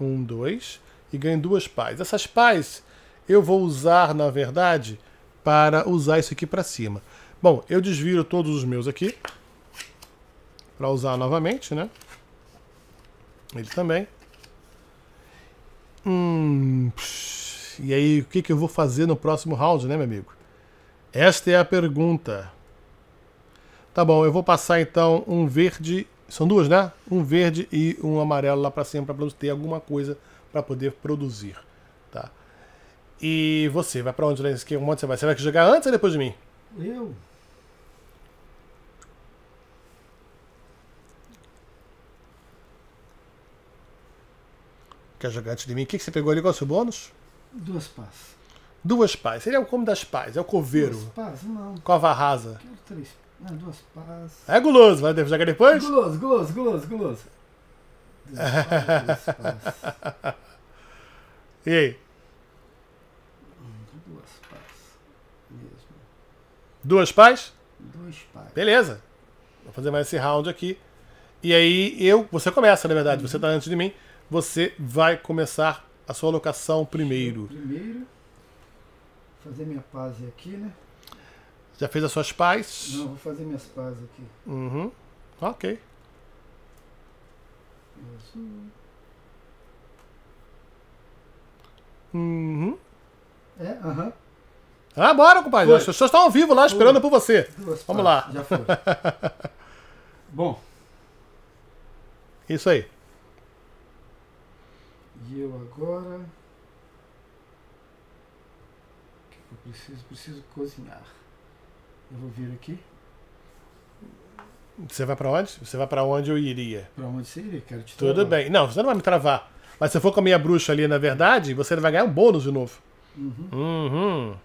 1, 2. E ganho duas pás. Essas pás eu vou usar, na verdade, para usar isso aqui para cima. Bom, eu desviro todos os meus aqui. Para usar novamente, né? Ele também. Hum... Psh. E aí, o que, que eu vou fazer no próximo round, né, meu amigo? Esta é a pergunta. Tá bom, eu vou passar então um verde. São duas, né? Um verde e um amarelo lá para cima para ter alguma coisa para poder produzir, tá? E você, vai para onde, né? Onde você vai? Você vai jogar antes ou depois de mim? Eu. Quer jogar antes de mim? O que, que você pegou ali? Qual é o seu bônus? Duas pás. Duas pás. seria é o como das pás, é o coveiro. Duas pás, não. Cova rasa. três. Não, duas pás. É guloso, vai jogar depois? guloso, guloso, guloso, guloso. Duas pás, duas pás. [laughs] e aí? Duas pás. Mesmo. Duas pás? Duas pás. Beleza. Vou fazer mais esse round aqui. E aí eu. Você começa, na verdade. Uhum. Você tá antes de mim. Você vai começar a sua locação primeiro. Primeiro, fazer minha paz aqui, né? Já fez as suas pazes? Não, vou fazer minhas pazes aqui. Uhum. Ok. Isso. Uhum. É, aham. Uhum. Ah, bora, compadre. As pessoas estão ao vivo lá esperando por você. Duas Vamos partes. lá. Já foi. [laughs] Bom. Isso aí. E eu agora. O que eu preciso? Preciso cozinhar. Eu vou vir aqui. Você vai para onde? Você vai para onde eu iria? Para onde você iria? Quero te travar. Tudo bem. Não, você não vai me travar. Mas se eu for com a minha bruxa ali, na verdade, você vai ganhar um bônus de novo. Uhum. uhum.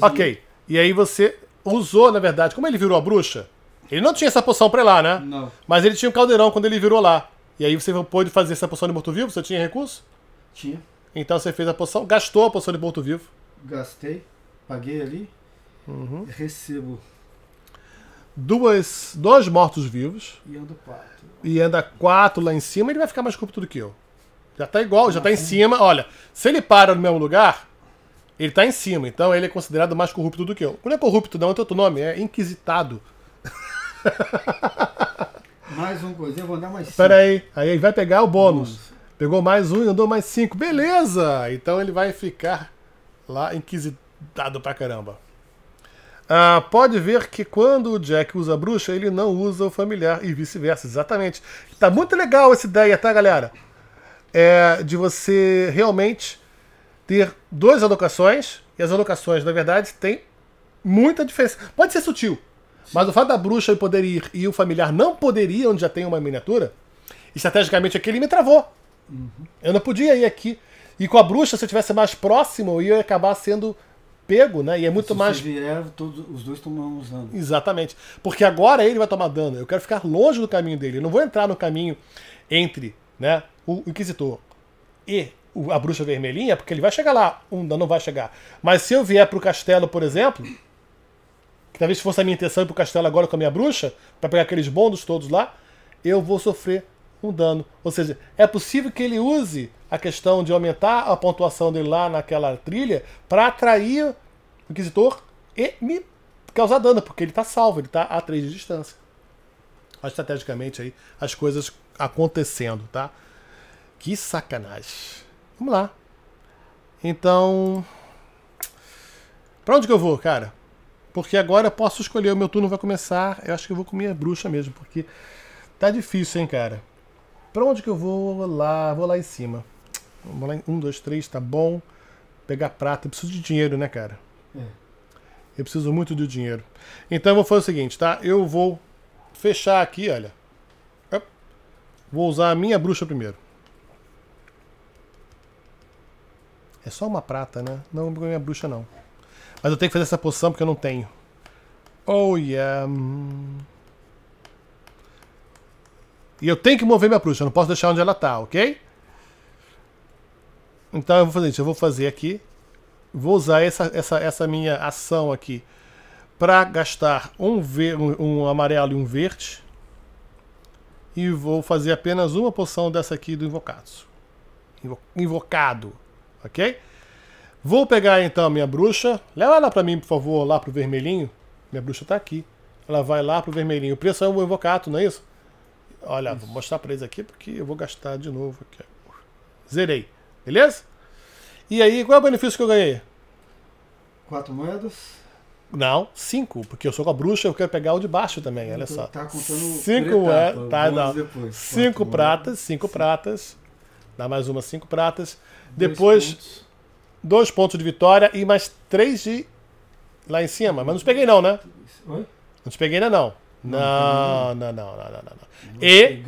Ok. E aí você usou, na verdade, como ele virou a bruxa, ele não tinha essa poção pra ir lá, né? Não. Mas ele tinha um caldeirão quando ele virou lá. E aí você pôde fazer essa poção de morto-vivo? Você tinha recurso? Tinha. Então você fez a poção, gastou a poção de morto-vivo. Gastei, paguei ali, uhum. recebo duas, dois mortos-vivos. E anda quatro. E anda quatro lá em cima, ele vai ficar mais corrupto do que eu. Já tá igual, já tá em cima. Olha, se ele para no mesmo lugar, ele tá em cima. Então ele é considerado mais corrupto do que eu. Não é corrupto, não, é outro nome, é inquisitado. [laughs] Mais um coisinho, vou andar mais cinco. Peraí, aí, vai pegar o bônus. Pegou mais um e andou mais cinco. Beleza! Então ele vai ficar lá inquisitado pra caramba. Ah, pode ver que quando o Jack usa a bruxa, ele não usa o familiar e vice-versa, exatamente. Tá muito legal essa ideia, tá, galera? É de você realmente ter duas alocações, e as alocações, na verdade, tem muita diferença. Pode ser sutil, mas o fato da bruxa poder ir e o familiar não poderia, onde já tem uma miniatura, estrategicamente aqui ele me travou. Uhum. Eu não podia ir aqui. E com a bruxa, se eu tivesse mais próximo, eu ia acabar sendo pego, né? E é muito se mais. Se vier, todos, os dois tomam dano. Exatamente. Porque agora ele vai tomar dano. Eu quero ficar longe do caminho dele. Eu não vou entrar no caminho entre né, o Inquisitor e a bruxa vermelhinha, porque ele vai chegar lá. Um não vai chegar. Mas se eu vier pro castelo, por exemplo que talvez fosse a minha intenção ir pro castelo agora com a minha bruxa, para pegar aqueles bondos todos lá, eu vou sofrer um dano. Ou seja, é possível que ele use a questão de aumentar a pontuação dele lá naquela trilha para atrair o Inquisitor e me causar dano, porque ele está salvo, ele está a 3 de distância. Olha estrategicamente aí as coisas acontecendo, tá? Que sacanagem. Vamos lá. Então. Pra onde que eu vou, cara? Porque agora eu posso escolher, o meu turno vai começar. Eu acho que eu vou com minha bruxa mesmo, porque tá difícil, hein, cara. Pra onde que eu vou lá? Vou lá em cima. Vamos lá em 1, 2, 3, tá bom. Pegar prata. Eu preciso de dinheiro, né, cara? É. Eu preciso muito de dinheiro. Então eu vou fazer o seguinte, tá? Eu vou fechar aqui, olha. Vou usar a minha bruxa primeiro. É só uma prata, né? Não vou é minha bruxa, não. Mas eu tenho que fazer essa poção porque eu não tenho. Oh, yeah. E eu tenho que mover minha bruxa, eu não posso deixar onde ela tá, ok? Então eu vou fazer isso, eu vou fazer aqui. Vou usar essa, essa, essa minha ação aqui para gastar um, ver, um, um amarelo e um verde. E vou fazer apenas uma poção dessa aqui do Invocados. Invocado, ok? Vou pegar então a minha bruxa. Leva ela para mim, por favor, lá pro vermelhinho. Minha bruxa tá aqui. Ela vai lá pro vermelhinho. O preço é o invocato, não é isso? Olha, isso. vou mostrar para eles aqui porque eu vou gastar de novo aqui. Zerei. Beleza? E aí, qual é o benefício que eu ganhei? Quatro moedas. Não, cinco, porque eu sou com a bruxa, eu quero pegar o de baixo também, olha então só. Tá contando cinco moedas, tá, não. Depois, cinco pratas, cinco pratas. Dá mais uma, cinco pratas. Dois depois pontos dois pontos de vitória e mais três de. lá em cima. Mas não te peguei, não, né? Oi? Não te peguei ainda, não. Não, não, não, não, não. não. E.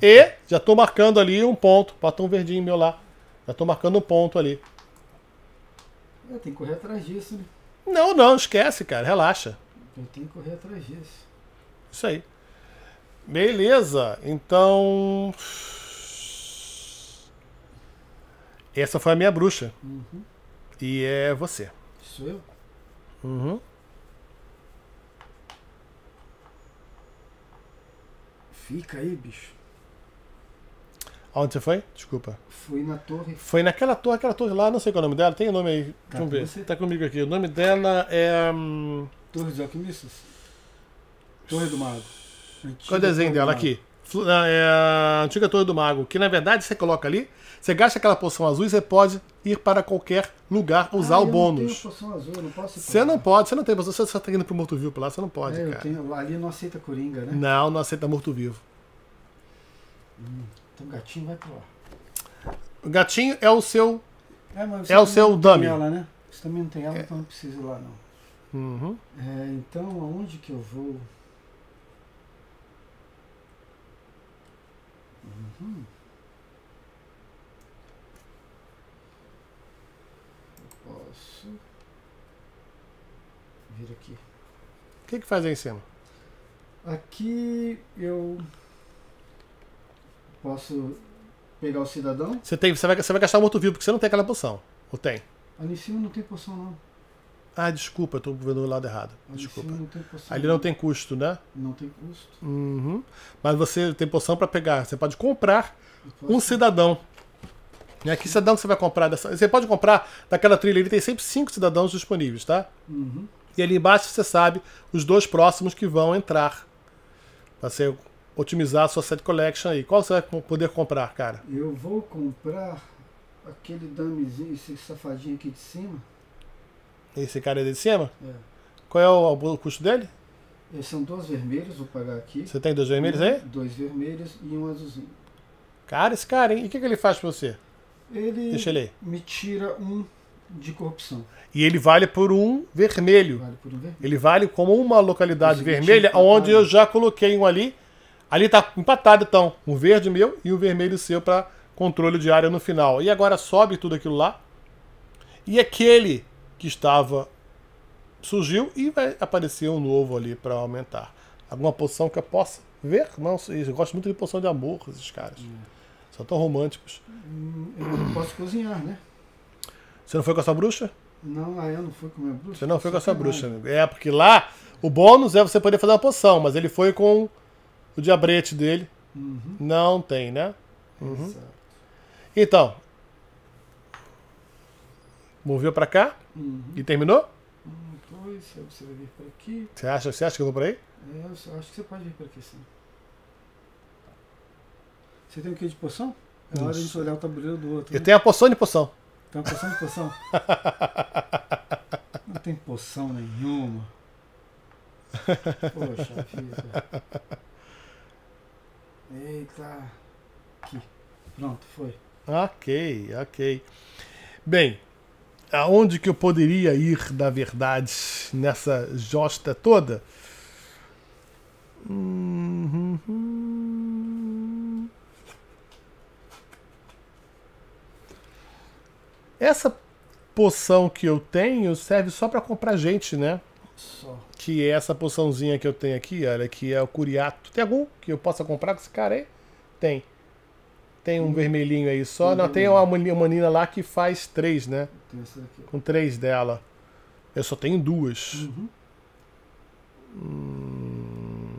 E já tô marcando ali um ponto. Bota um verdinho meu lá. Já tô marcando um ponto ali. É, tem que correr atrás disso, né? Não, não, esquece, cara. Relaxa. Eu tenho que correr atrás disso. Isso aí. Beleza. Então. Essa foi a minha bruxa. Uhum. E é você. Sou eu? Uhum. Fica aí, bicho. Aonde você foi? Desculpa. Fui na torre. Foi naquela torre, aquela torre lá, não sei qual é o nome dela, tem o um nome aí. Tá Deixa eu ver. Você? Tá comigo aqui. O nome dela é. Hum, torre dos Alquimistas? Torre do Mago. Qual é o desenho dela? Aqui é, antiga torre do mago, que na verdade você coloca ali, você gasta aquela poção azul e você pode ir para qualquer lugar usar ah, o bônus. não você não pode, você não tem poção, você só tá indo pro morto-vivo lá, você não pode, é, cara. Tenho, ali não aceita coringa, né? Não, não aceita morto-vivo. Hum, então o gatinho vai pro lá. O gatinho é o seu. É, mas você é o seu dummy. Ela, né? Você também não tem ela, é. então não precisa ir lá, não. Uhum. É, então aonde que eu vou? Uhum. Eu posso vir aqui. O que, que faz aí em cima? Aqui eu posso pegar o cidadão. Você tem, você vai, você vai gastar o morto vivo porque você não tem aquela poção. Ou tem? Ali em cima não tem poção não. Ah, desculpa, estou vendo o lado errado. Desculpa. Não Ali não tem custo, né? Não tem custo. Uhum. Mas você tem poção para pegar. Você pode comprar um cidadão. Né? Que cidadão você vai comprar? Dessa... Você pode comprar daquela trilha. Ele tem sempre cinco cidadãos disponíveis, tá? Uhum. E ali embaixo você sabe os dois próximos que vão entrar. Pra você otimizar a sua set collection aí. Qual você vai poder comprar, cara? Eu vou comprar aquele damezinho, esse safadinho aqui de cima. Esse cara é de cima? É. Qual é o, o custo dele? Esses são dois vermelhos, vou pagar aqui. Você tem dois vermelhos um, aí? Dois vermelhos e um azulzinho. Cara, esse cara, hein? E o que, que ele faz pra você? Ele, Deixa ele aí. me tira um de corrupção. E ele vale por um vermelho. Vale por um vermelho. Ele vale como uma localidade Esse vermelha, é onde eu já coloquei um ali. Ali tá empatado, então. Um verde meu e um vermelho seu para controle de área no final. E agora sobe tudo aquilo lá. E aquele que estava surgiu e vai aparecer um novo ali para aumentar. Alguma poção que eu possa ver? Não, eu gosto muito de poção de amor, esses caras. Hum. São tão românticos. Hum, eu não posso cozinhar, né? Você não foi com essa bruxa? Não, aí ah, eu não fui com a minha bruxa. Você não foi com essa bruxa, amigo. É, porque lá o bônus é você poder fazer uma poção, mas ele foi com o diabrete dele. Uhum. Não tem, né? Uhum. Então, Moveu pra cá uhum. e terminou? Um, dois, você vai vir pra aqui. Você acha, você acha que eu vou pra aí? É, eu acho que você pode vir pra aqui sim. Você tem o que de poção? É hora de olhar o tabuleiro do outro. Eu né? tenho a poção de poção. Tem uma poção de poção? [laughs] Não tem poção nenhuma. Poxa vida. Eita. Aqui. Pronto, foi. Ok, ok. Bem, aonde que eu poderia ir, na verdade, nessa josta toda? Uhum. Essa poção que eu tenho serve só para comprar gente, né? Só. Que é essa poçãozinha que eu tenho aqui, olha, que é o curiato. Tem algum que eu possa comprar com esse cara aí? Tem. Tem um hum. vermelhinho aí só. Hum, Não, tem uma menina lá que faz três, né? daqui. Com três dela. Eu só tenho duas. Uhum. Hum...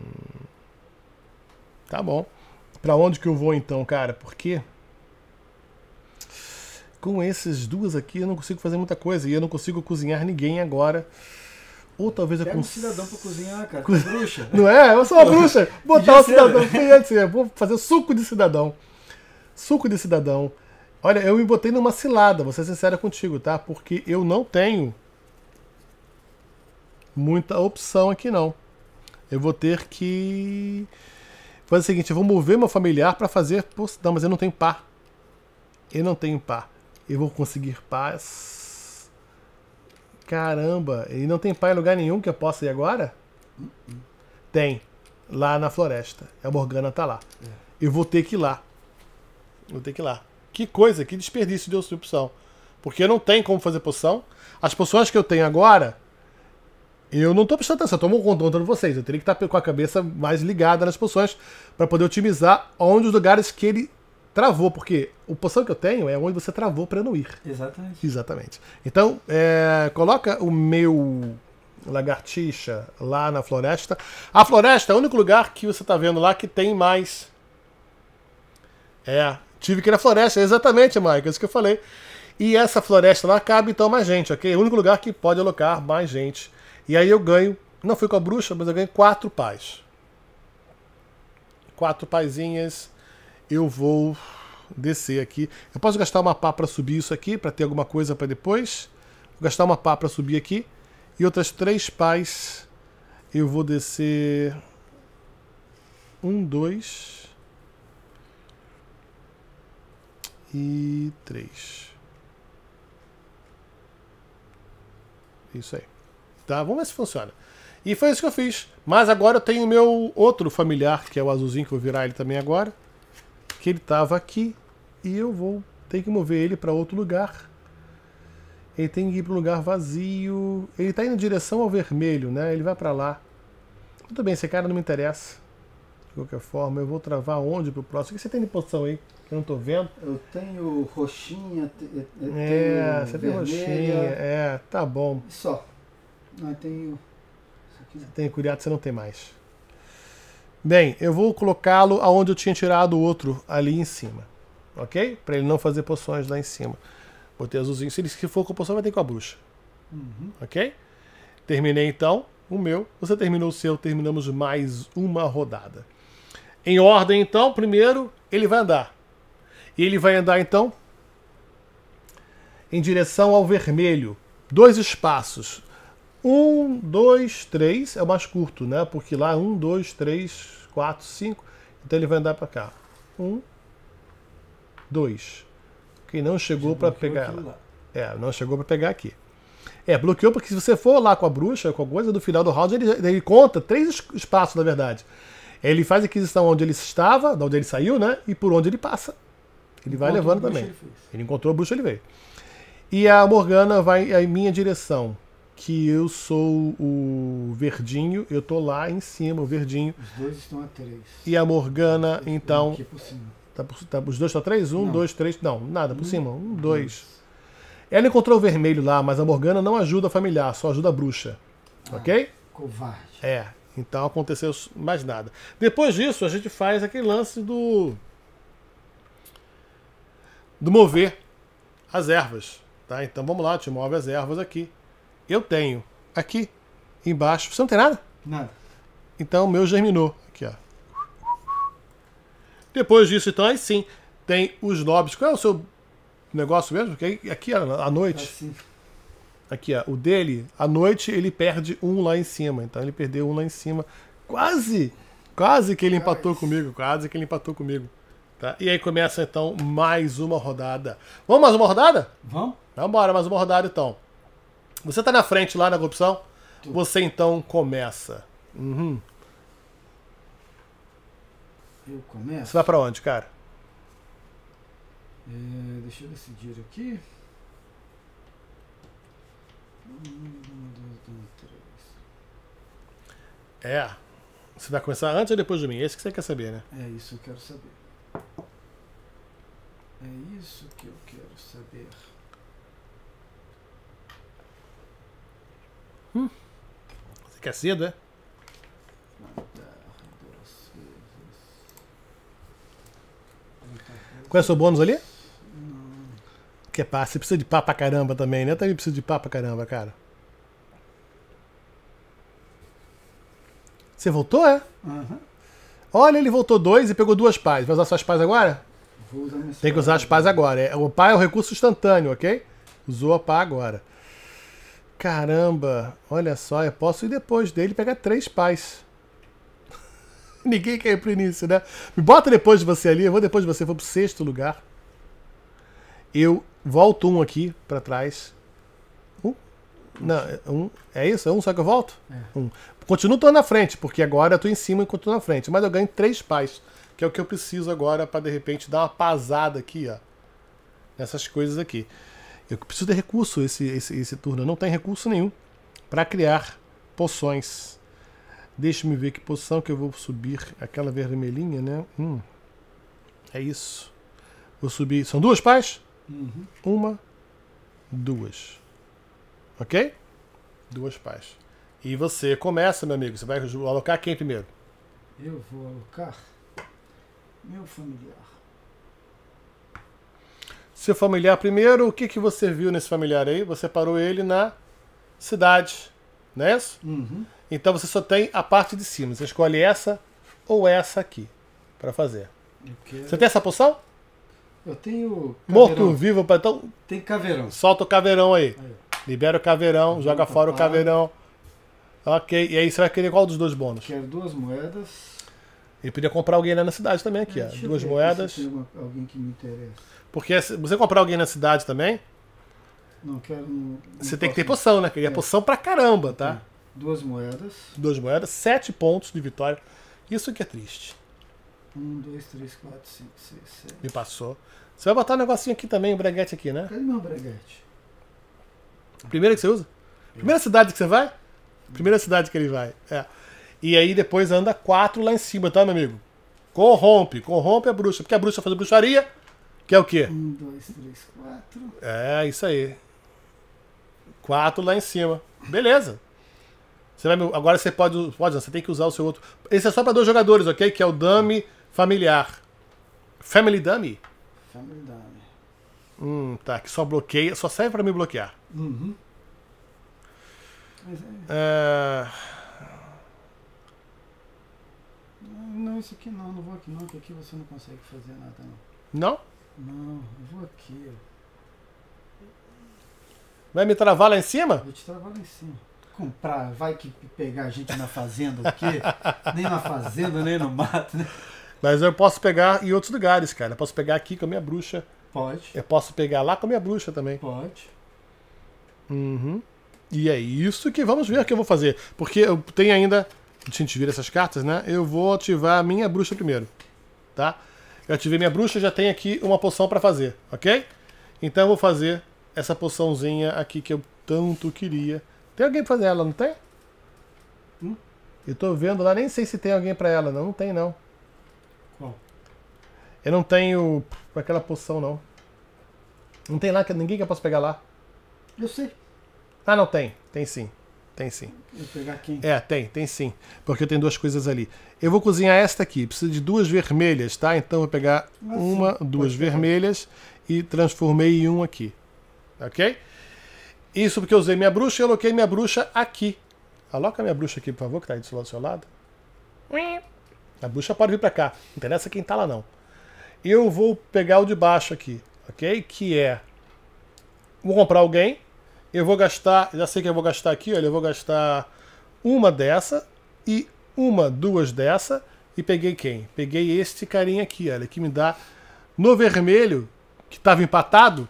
Tá bom. Pra onde que eu vou então, cara? Porque com essas duas aqui eu não consigo fazer muita coisa. E eu não consigo cozinhar ninguém agora. Ou talvez eu consiga. um cidadão pra cozinhar, cara. Co... [laughs] Tá bruxa. Não é? Eu sou uma [laughs] bruxa. Botar o um cidadão. Ser, né? Vou fazer suco de cidadão. Suco de cidadão. Olha, eu me botei numa cilada, vou ser sincera contigo, tá? Porque eu não tenho muita opção aqui, não. Eu vou ter que fazer o seguinte, eu vou mover meu familiar para fazer... Poxa, não, mas eu não tenho par. Eu não tenho par. Eu vou conseguir paz. Caramba, e não tem par em lugar nenhum que eu possa ir agora? Tem. Lá na floresta. A Morgana tá lá. É. Eu vou ter que ir lá. Vou ter que ir lá. Que coisa, que desperdício de opção. poção. Porque eu não tenho como fazer poção. As poções que eu tenho agora, eu não estou prestando atenção, eu estou contando vocês. Eu teria que estar com a cabeça mais ligada nas poções para poder otimizar onde os lugares que ele travou, porque o poção que eu tenho é onde você travou para não ir. Exatamente. Exatamente. Então, é, coloca o meu lagartixa lá na floresta. A floresta é o único lugar que você está vendo lá que tem mais. É, Tive que ir na floresta, exatamente, Michael, isso que eu falei. E essa floresta lá cabe então mais gente, ok? É o único lugar que pode alocar mais gente. E aí eu ganho, não fui com a bruxa, mas eu ganho quatro pais. Quatro paizinhas. Eu vou descer aqui. Eu posso gastar uma pá para subir isso aqui, para ter alguma coisa para depois. Vou gastar uma pá para subir aqui. E outras três pais eu vou descer... Um, dois... e três. Isso aí. Tá? Vamos ver se funciona. E foi isso que eu fiz. Mas agora eu tenho o meu outro familiar, que é o azulzinho, que eu vou virar ele também agora. Que ele tava aqui. E eu vou ter que mover ele para outro lugar. Ele tem que ir para um lugar vazio. Ele tá indo em direção ao vermelho, né? Ele vai para lá. Tudo bem, esse cara não me interessa de qualquer forma. Eu vou travar onde para o próximo? O que você tem de poção aí? Que eu não estou vendo. Eu tenho roxinha. Eu é, tenho é, você vermelha. tem roxinha. É, tá bom. Só. Eu ah, tenho. Você tem curiado, você não tem mais. Bem, eu vou colocá-lo aonde eu tinha tirado o outro, ali em cima. Ok? Para ele não fazer poções lá em cima. Botei azulzinho. Se ele se for com poção, vai ter com a bruxa. Uhum. Ok? Terminei então o meu. Você terminou o seu. Terminamos mais uma rodada. Em ordem, então, primeiro ele vai andar. E ele vai andar, então, em direção ao vermelho. Dois espaços. Um, dois, três. É o mais curto, né? Porque lá um, dois, três, quatro, cinco. Então ele vai andar para cá. Um, dois. Quem não chegou para pegar ela. É, não chegou para pegar aqui. É, bloqueou porque se você for lá com a bruxa, com a coisa, do final do round, ele, ele conta três espaços, na verdade. Ele faz aquisição onde ele estava, de onde ele saiu, né? E por onde ele passa. Ele vai levando também. Ele, ele, encontrou o bruxo, ele veio. E a Morgana vai é em minha direção. Que eu sou o verdinho, eu tô lá em cima, o verdinho. Os dois estão a três. E a Morgana, então. Aqui por cima. Tá tá, os dois estão a três? Um, não. dois, três. Não, nada, por um, cima. Um, dois. Ela encontrou o vermelho lá, mas a Morgana não ajuda a familiar, só ajuda a bruxa. Ah, ok? Covarde. É. Então aconteceu mais nada. Depois disso, a gente faz aquele lance do. do mover as ervas. Tá? Então vamos lá, te move as ervas aqui. Eu tenho aqui embaixo. Você não tem nada? Nada. Então o meu germinou. Aqui, ó. Depois disso, então, aí sim, tem os nobres. Qual é o seu negócio mesmo? Porque aqui à noite. Assim. Aqui, ó, o dele, à noite ele perde um lá em cima. Então ele perdeu um lá em cima. Quase! Quase que ele empatou comigo, quase que ele empatou comigo. Tá? E aí começa então mais uma rodada. Vamos mais uma rodada? Vamos. Vamos então, bora mais uma rodada então. Você tá na frente lá na corrupção? Você então começa. Uhum. Eu começo? Você vai pra onde, cara? É, deixa eu decidir aqui. É. Você vai começar antes ou depois de mim? É isso que você quer saber, né? É isso que eu quero saber. É isso que eu quero saber. Hum. Você quer cedo, é? Qual é o seu bônus ali? Que pá, você precisa de pá pra caramba também, né? Eu também preciso de pá pra caramba, cara. Você voltou, é? Uhum. Olha, ele voltou dois e pegou duas pás. Vai usar suas pás agora? Vou usar minhas Tem que usar as pás agora. É, o pá é o recurso instantâneo, ok? Usou a pá agora. Caramba, olha só, eu posso ir depois dele pegar três pás. [laughs] Ninguém quer ir pro início, né? Me bota depois de você ali, eu vou depois de você, vou pro sexto lugar. Eu volto um aqui para trás. Um? Não, é um. É isso? É um só que eu volto? É. Um. Continuo tô na frente, porque agora eu tô em cima e continuo na frente. Mas eu ganho três pais, que é o que eu preciso agora para de repente dar uma pasada aqui, ó. Nessas coisas aqui. Eu preciso de recurso esse, esse, esse turno. Eu não tenho recurso nenhum para criar poções. Deixa-me ver que poção que eu vou subir. Aquela vermelhinha, né? Hum. É isso. Vou subir. São duas pais Uhum. Uma, duas. Ok? Duas pás. E você começa, meu amigo. Você vai alocar quem primeiro? Eu vou alocar meu familiar. Seu familiar primeiro, o que, que você viu nesse familiar aí? Você parou ele na cidade, não é isso? Uhum. Então você só tem a parte de cima. Você escolhe essa ou essa aqui para fazer. Você tem essa poção? Eu tenho. Morto-vivo, então. Tem caveirão. Solta o caveirão aí. aí. Libera o caveirão, Vou joga fora o caveirão. Ok, e aí você vai querer qual dos dois bônus? Quero duas moedas. Ele podia comprar alguém lá na cidade também aqui, é, ó. Duas moedas. Aqui uma, alguém que me interessa. Porque se você comprar alguém na cidade também. Não quero. Não você tem que ter poção, né? queria é, é poção pra caramba, tá? Duas moedas. Duas moedas, sete pontos de vitória. Isso que é triste. 1, 2, 3, 4, 5, 6, 7. Me passou. Você vai botar um negocinho aqui também, o um breguete aqui, né? Cadê meu breguete? Primeira que você usa? Primeira cidade que você vai? Primeira cidade que ele vai. É. E aí depois anda quatro lá em cima, tá, meu amigo? Corrompe. Corrompe a bruxa. Porque a bruxa faz a bruxaria, que é o quê? Um, dois, três, quatro. É, isso aí. Quatro lá em cima. Beleza. Você vai, agora você pode, pode. Você tem que usar o seu outro. Esse é só para dois jogadores, ok? Que é o Dami. Familiar. Family Dummy? Family Dummy. Hum, tá. Que só bloqueia, só serve para me bloquear. Uhum. Mas é... é... Não, isso aqui não, não vou aqui não, porque aqui você não consegue fazer nada não. Não? Não, eu vou aqui. Vai me travar lá em cima? Vou te travar lá em cima. Comprar, vai que pegar a gente na fazenda o quê? [laughs] nem na fazenda, nem no mato, né? Mas eu posso pegar em outros lugares, cara. Eu posso pegar aqui com a minha bruxa. Pode. Eu posso pegar lá com a minha bruxa também. Pode. Uhum. E é isso que vamos ver o que eu vou fazer. Porque eu tenho ainda. Deixa a gente vira essas cartas, né? Eu vou ativar a minha bruxa primeiro. Tá? Eu ativei minha bruxa, já tenho aqui uma poção para fazer, ok? Então eu vou fazer essa poçãozinha aqui que eu tanto queria. Tem alguém pra fazer ela, não tem? Hum? Eu tô vendo lá, nem sei se tem alguém para ela, não. Não tem, não. Eu não tenho aquela poção, não. Não tem lá, ninguém que eu posso pegar lá. Eu sei. Ah, não, tem. Tem sim. Tem sim. Vou pegar aqui. É, tem, tem sim. Porque eu tenho duas coisas ali. Eu vou cozinhar esta aqui. Preciso de duas vermelhas, tá? Então eu vou pegar Mas uma, sim, duas vermelhas e transformei em um aqui. Ok? Isso porque eu usei minha bruxa e aloquei minha bruxa aqui. Aloca minha bruxa aqui, por favor, que tá aí do seu lado. A bruxa pode vir pra cá. Não interessa quem tá lá, não eu vou pegar o de baixo aqui, ok? Que é, vou comprar alguém, eu vou gastar, já sei que eu vou gastar aqui, olha, eu vou gastar uma dessa e uma, duas dessa, e peguei quem? Peguei este carinha aqui, olha, que me dá no vermelho, que estava empatado,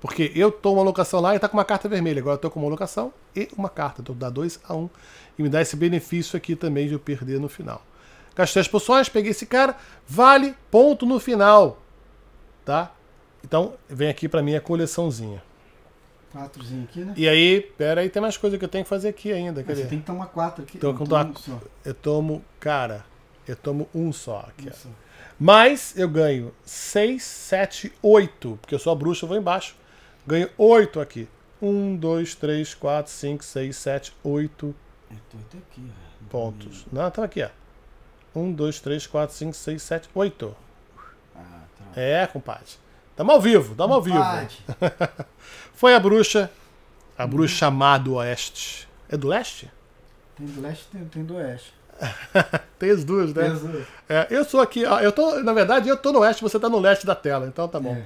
porque eu tô uma locação lá e tá com uma carta vermelha. Agora eu tô com uma locação e uma carta. Então dá 2 a 1 um, e me dá esse benefício aqui também de eu perder no final. Gastei as posições peguei esse cara, vale, ponto no final. Tá? Então, vem aqui pra minha coleçãozinha. Quatrozinho aqui, né? E aí, pera aí, tem mais coisa que eu tenho que fazer aqui ainda. você tem que tomar quatro aqui. Então, eu, tomo um só. eu tomo, cara, eu tomo um só aqui. Um Mas eu ganho seis, sete, oito, porque eu sou a bruxa, eu vou embaixo. Ganho oito aqui. Um, dois, três, quatro, cinco, seis, sete, oito. Eu tô aqui, velho. Pontos. Não, tá aqui, ó. 1, 2, 3, 4, 5, 6, 7, 8. Ah, tá. É, compadre. Tamo ao vivo, tamo ao vivo. [laughs] Foi a bruxa, a bruxa má do oeste. É do leste? Tem do leste tem, tem do oeste. [laughs] tem as duas, né? Tem as duas. É, eu sou aqui, eu tô, na verdade, eu tô no oeste, você tá no leste da tela, então tá bom. É.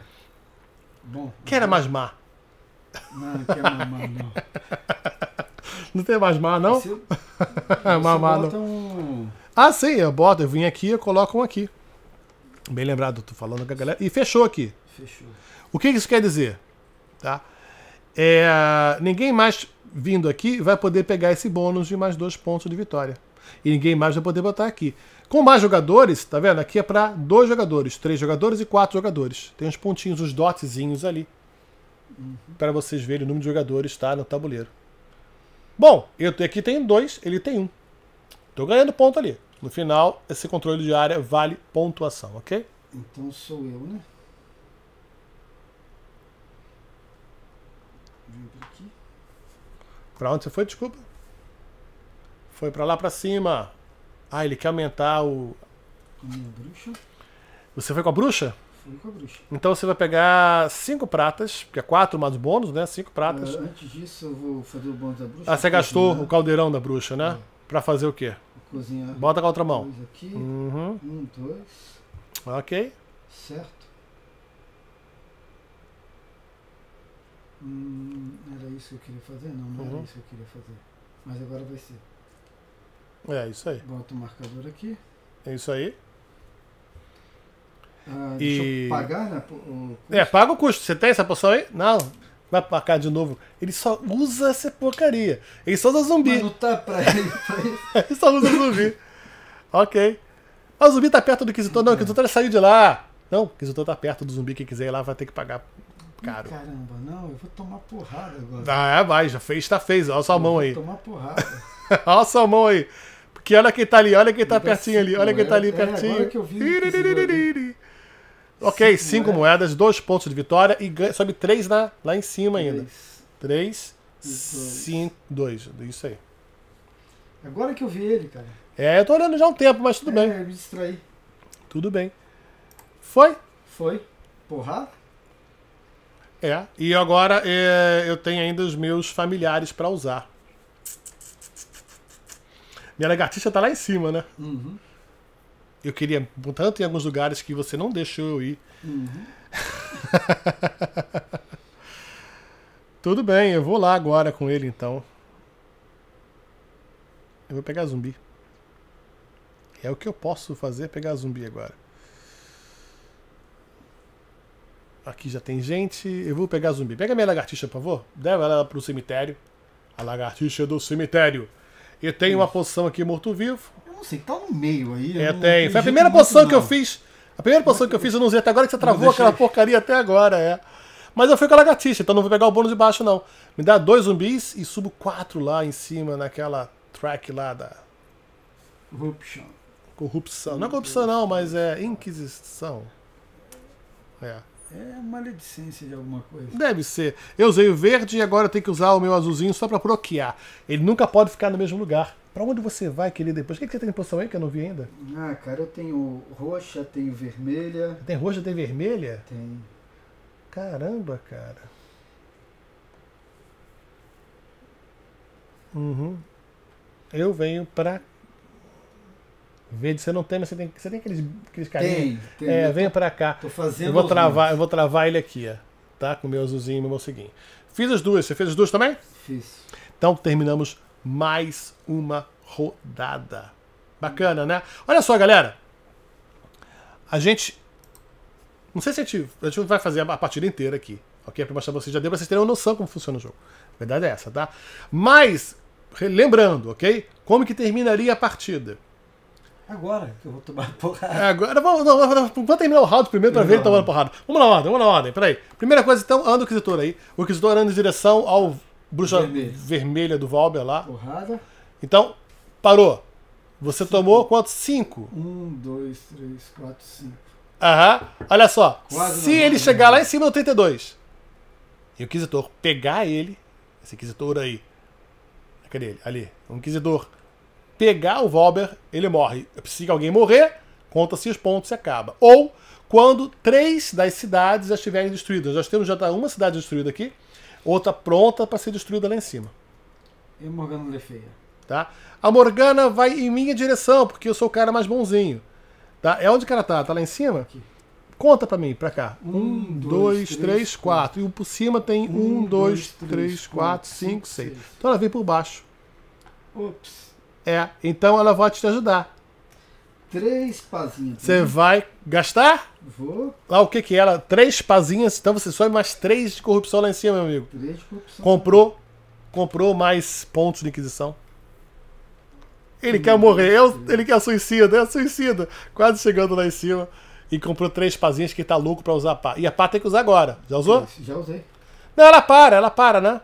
Bom. Quem era mais má? Não, não quero mais má, não. [laughs] Não tem mais má, não? Se, mamá, não. Um... Ah, sim, eu boto, eu vim aqui, e coloco um aqui. Bem lembrado, tô falando com a galera. E fechou aqui. Fechou. O que isso quer dizer? Tá? É, ninguém mais vindo aqui vai poder pegar esse bônus de mais dois pontos de vitória. E ninguém mais vai poder botar aqui. Com mais jogadores, tá vendo? Aqui é para dois jogadores, três jogadores e quatro jogadores. Tem uns pontinhos, uns dotezinhos ali. Uhum. Para vocês verem o número de jogadores tá no tabuleiro. Bom, eu aqui tenho dois, ele tem um. Tô ganhando ponto ali. No final, esse controle de área vale pontuação, ok? Então sou eu, né? Vim pra aqui. Pra onde você foi, desculpa? Foi pra lá pra cima. Ah, ele quer aumentar o. A minha bruxa. Você foi com a bruxa? Fui com a bruxa. Então você vai pegar cinco pratas, que é quatro mais bônus, né? Cinco pratas. Ah, antes disso, eu vou fazer o bônus da bruxa. Ah, você gastou né? o caldeirão da bruxa, né? É. Pra fazer o quê? Cozinhar. Bota com a outra mão. Aqui. Uhum. Um, dois. Ok. Certo. Hum, era isso que eu queria fazer? Não, não uhum. era isso que eu queria fazer. Mas agora vai ser. É, isso aí. Bota o marcador aqui. É isso aí. Ah, e... pagar, né? O é, custo. É, paga o custo. Você tem essa poção aí? Não vai pra cá de novo. Ele só usa essa porcaria. Ele só usa zumbi. Mas tá pra ele. Pra ele. [laughs] só usa zumbi. ok. Mas o zumbi tá perto do Kizito. Não, o Kizito saiu de lá. Não, o Kizito tá perto do zumbi. Quem quiser ir lá vai ter que pagar caro. Caramba, não, eu vou tomar porrada agora. Ah, é, vai, já fez, tá fez. Olha a sua eu mão aí. Vou tomar porrada. olha [laughs] a sua mão aí. Porque olha quem tá ali, olha quem tá pertinho ali, olha quem tá ali pertinho. É, é, agora que eu vi. Ok, cinco, cinco moedas, dois pontos de vitória e ganha, sobe três na, lá em cima três. ainda. Três, dois. cinco, dois. Isso aí. Agora que eu vi ele, cara. É, eu tô olhando já há um tempo, mas tudo é, bem. me distraí. Tudo bem. Foi? Foi. Porra. É. E agora é, eu tenho ainda os meus familiares para usar. Minha lagartixa tá lá em cima, né? Uhum eu queria tanto em alguns lugares que você não deixou eu ir. Uhum. [laughs] Tudo bem, eu vou lá agora com ele então. Eu vou pegar zumbi. É o que eu posso fazer, pegar zumbi agora. Aqui já tem gente. Eu vou pegar zumbi. Pega minha lagartixa, por favor. Leva ela pro cemitério. A lagartixa do cemitério. Eu tenho uma poção aqui morto-vivo não sei, tá no meio aí. É, tem. Foi a primeira posição que eu fiz. A primeira posição que eu fiz, eu não usei até agora, que você travou aquela porcaria até agora, é. Mas eu fui com a lagartixa, então não vou pegar o bônus de baixo, não. Me dá dois zumbis e subo quatro lá em cima, naquela track lá da. Corrupção. Corrupção. Não é corrupção, não, mas é Inquisição. É. É maledicência de alguma coisa. Deve ser. Eu usei o verde e agora eu tenho que usar o meu azulzinho só pra bloquear. Ele nunca pode ficar no mesmo lugar. Pra onde você vai, querer depois? O que, que você tem em posição aí que eu não vi ainda? Ah, cara, eu tenho roxa, tenho vermelha. Tem roxa, tem vermelha? Tem. Caramba, cara. Uhum. Eu venho pra verde você não tem, mas você tem, você tem aqueles, aqueles carinhos. Tem, tem. É, venha para cá. Tô fazendo eu vou travar, eu vou travar ele aqui, ó, tá? Com o meu azulzinho e meu mocinho. Fiz as duas, você fez as duas também? Fiz. Então terminamos mais uma rodada. Bacana, né? Olha só, galera. A gente. Não sei se a gente, a gente vai fazer a partida inteira aqui, ok? Pra mostrar pra vocês, já deu pra vocês terem uma noção como funciona o jogo. A verdade é essa, tá? Mas, lembrando, ok? Como que terminaria a partida? Agora que eu vou tomar [laughs] porrada. É, agora, vamos, vamos, terminar o round primeiro pra não, ver ele tomando porrada. Vamos na ordem, vamos na ordem, peraí. Primeira coisa, então, anda o Inquisitor aí. O Inquisitor anda em direção ao bruxa Vermelho. vermelha do Valber lá. Porrada. Então, parou. Você cinco. tomou quanto? Cinco? Um, dois, três, quatro, cinco. Aham. Olha só. Quase se ele chegar lá em cima do 32 e o Inquisitor pegar ele, esse Inquisitor aí. Cadê ele? Ali. O Inquisitor pegar o Valber, ele morre. Se alguém morrer, conta-se os pontos e acaba. Ou quando três das cidades já estiverem destruídas. Nós temos já tá uma cidade destruída aqui, outra pronta para ser destruída lá em cima. E Morgana Lefeia. É tá? A Morgana vai em minha direção, porque eu sou o cara mais bonzinho. Tá? É onde que ela tá? Tá lá em cima? Aqui. Conta para mim, para cá. Um, dois, dois três, três quatro. quatro. E por cima tem um, um dois, dois, três, quatro, quatro, cinco, seis. seis. Então ela vem por baixo. Ops. É, então ela vai te ajudar. Três pazinhas. Tá você vai gastar? Vou. Lá ah, o que que é? era? Três pazinhas, então você sobe mais três de corrupção lá em cima, meu amigo. Três de corrupção. Comprou, comprou mais pontos de Inquisição. Ele quer morrer, eu, ele quer suicida, é suicida. Quase chegando lá em cima. E comprou três pazinhas que tá louco pra usar a pá. E a pá tem que usar agora. Já usou? Já usei. Não, ela para, ela para, né?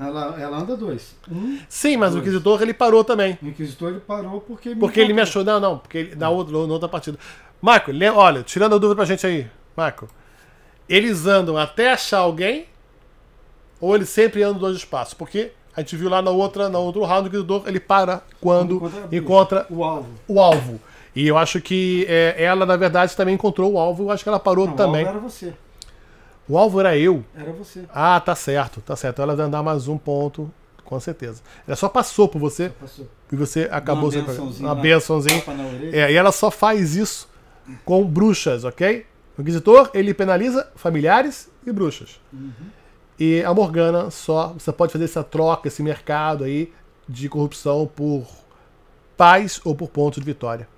Ela, ela anda dois. Um, Sim, mas dois. o Inquisitor ele parou também. O Inquisitor ele parou porque. Me porque ele me achou. Não, não, porque ele, na, outra, na outra partida. Marco, olha, tirando a dúvida pra gente aí, Marco. Eles andam até achar alguém ou eles sempre andam dois espaços? Porque a gente viu lá na outra, na outro round, o Inquisidor ele para quando encontra, encontra o alvo. O alvo. E eu acho que é, ela, na verdade, também encontrou o alvo. Eu acho que ela parou não, também. O alvo era você. O alvo era eu. Era você. Ah, tá certo, tá certo. Ela vai andar mais um ponto, com certeza. Ela só passou por você. Só passou. E você acabou uma bençãozinha. Uma bençãozinha. É, e ela só faz isso com bruxas, ok? O inquisitor, ele penaliza familiares e bruxas. Uhum. E a Morgana só. Você pode fazer essa troca, esse mercado aí de corrupção por paz ou por pontos de vitória.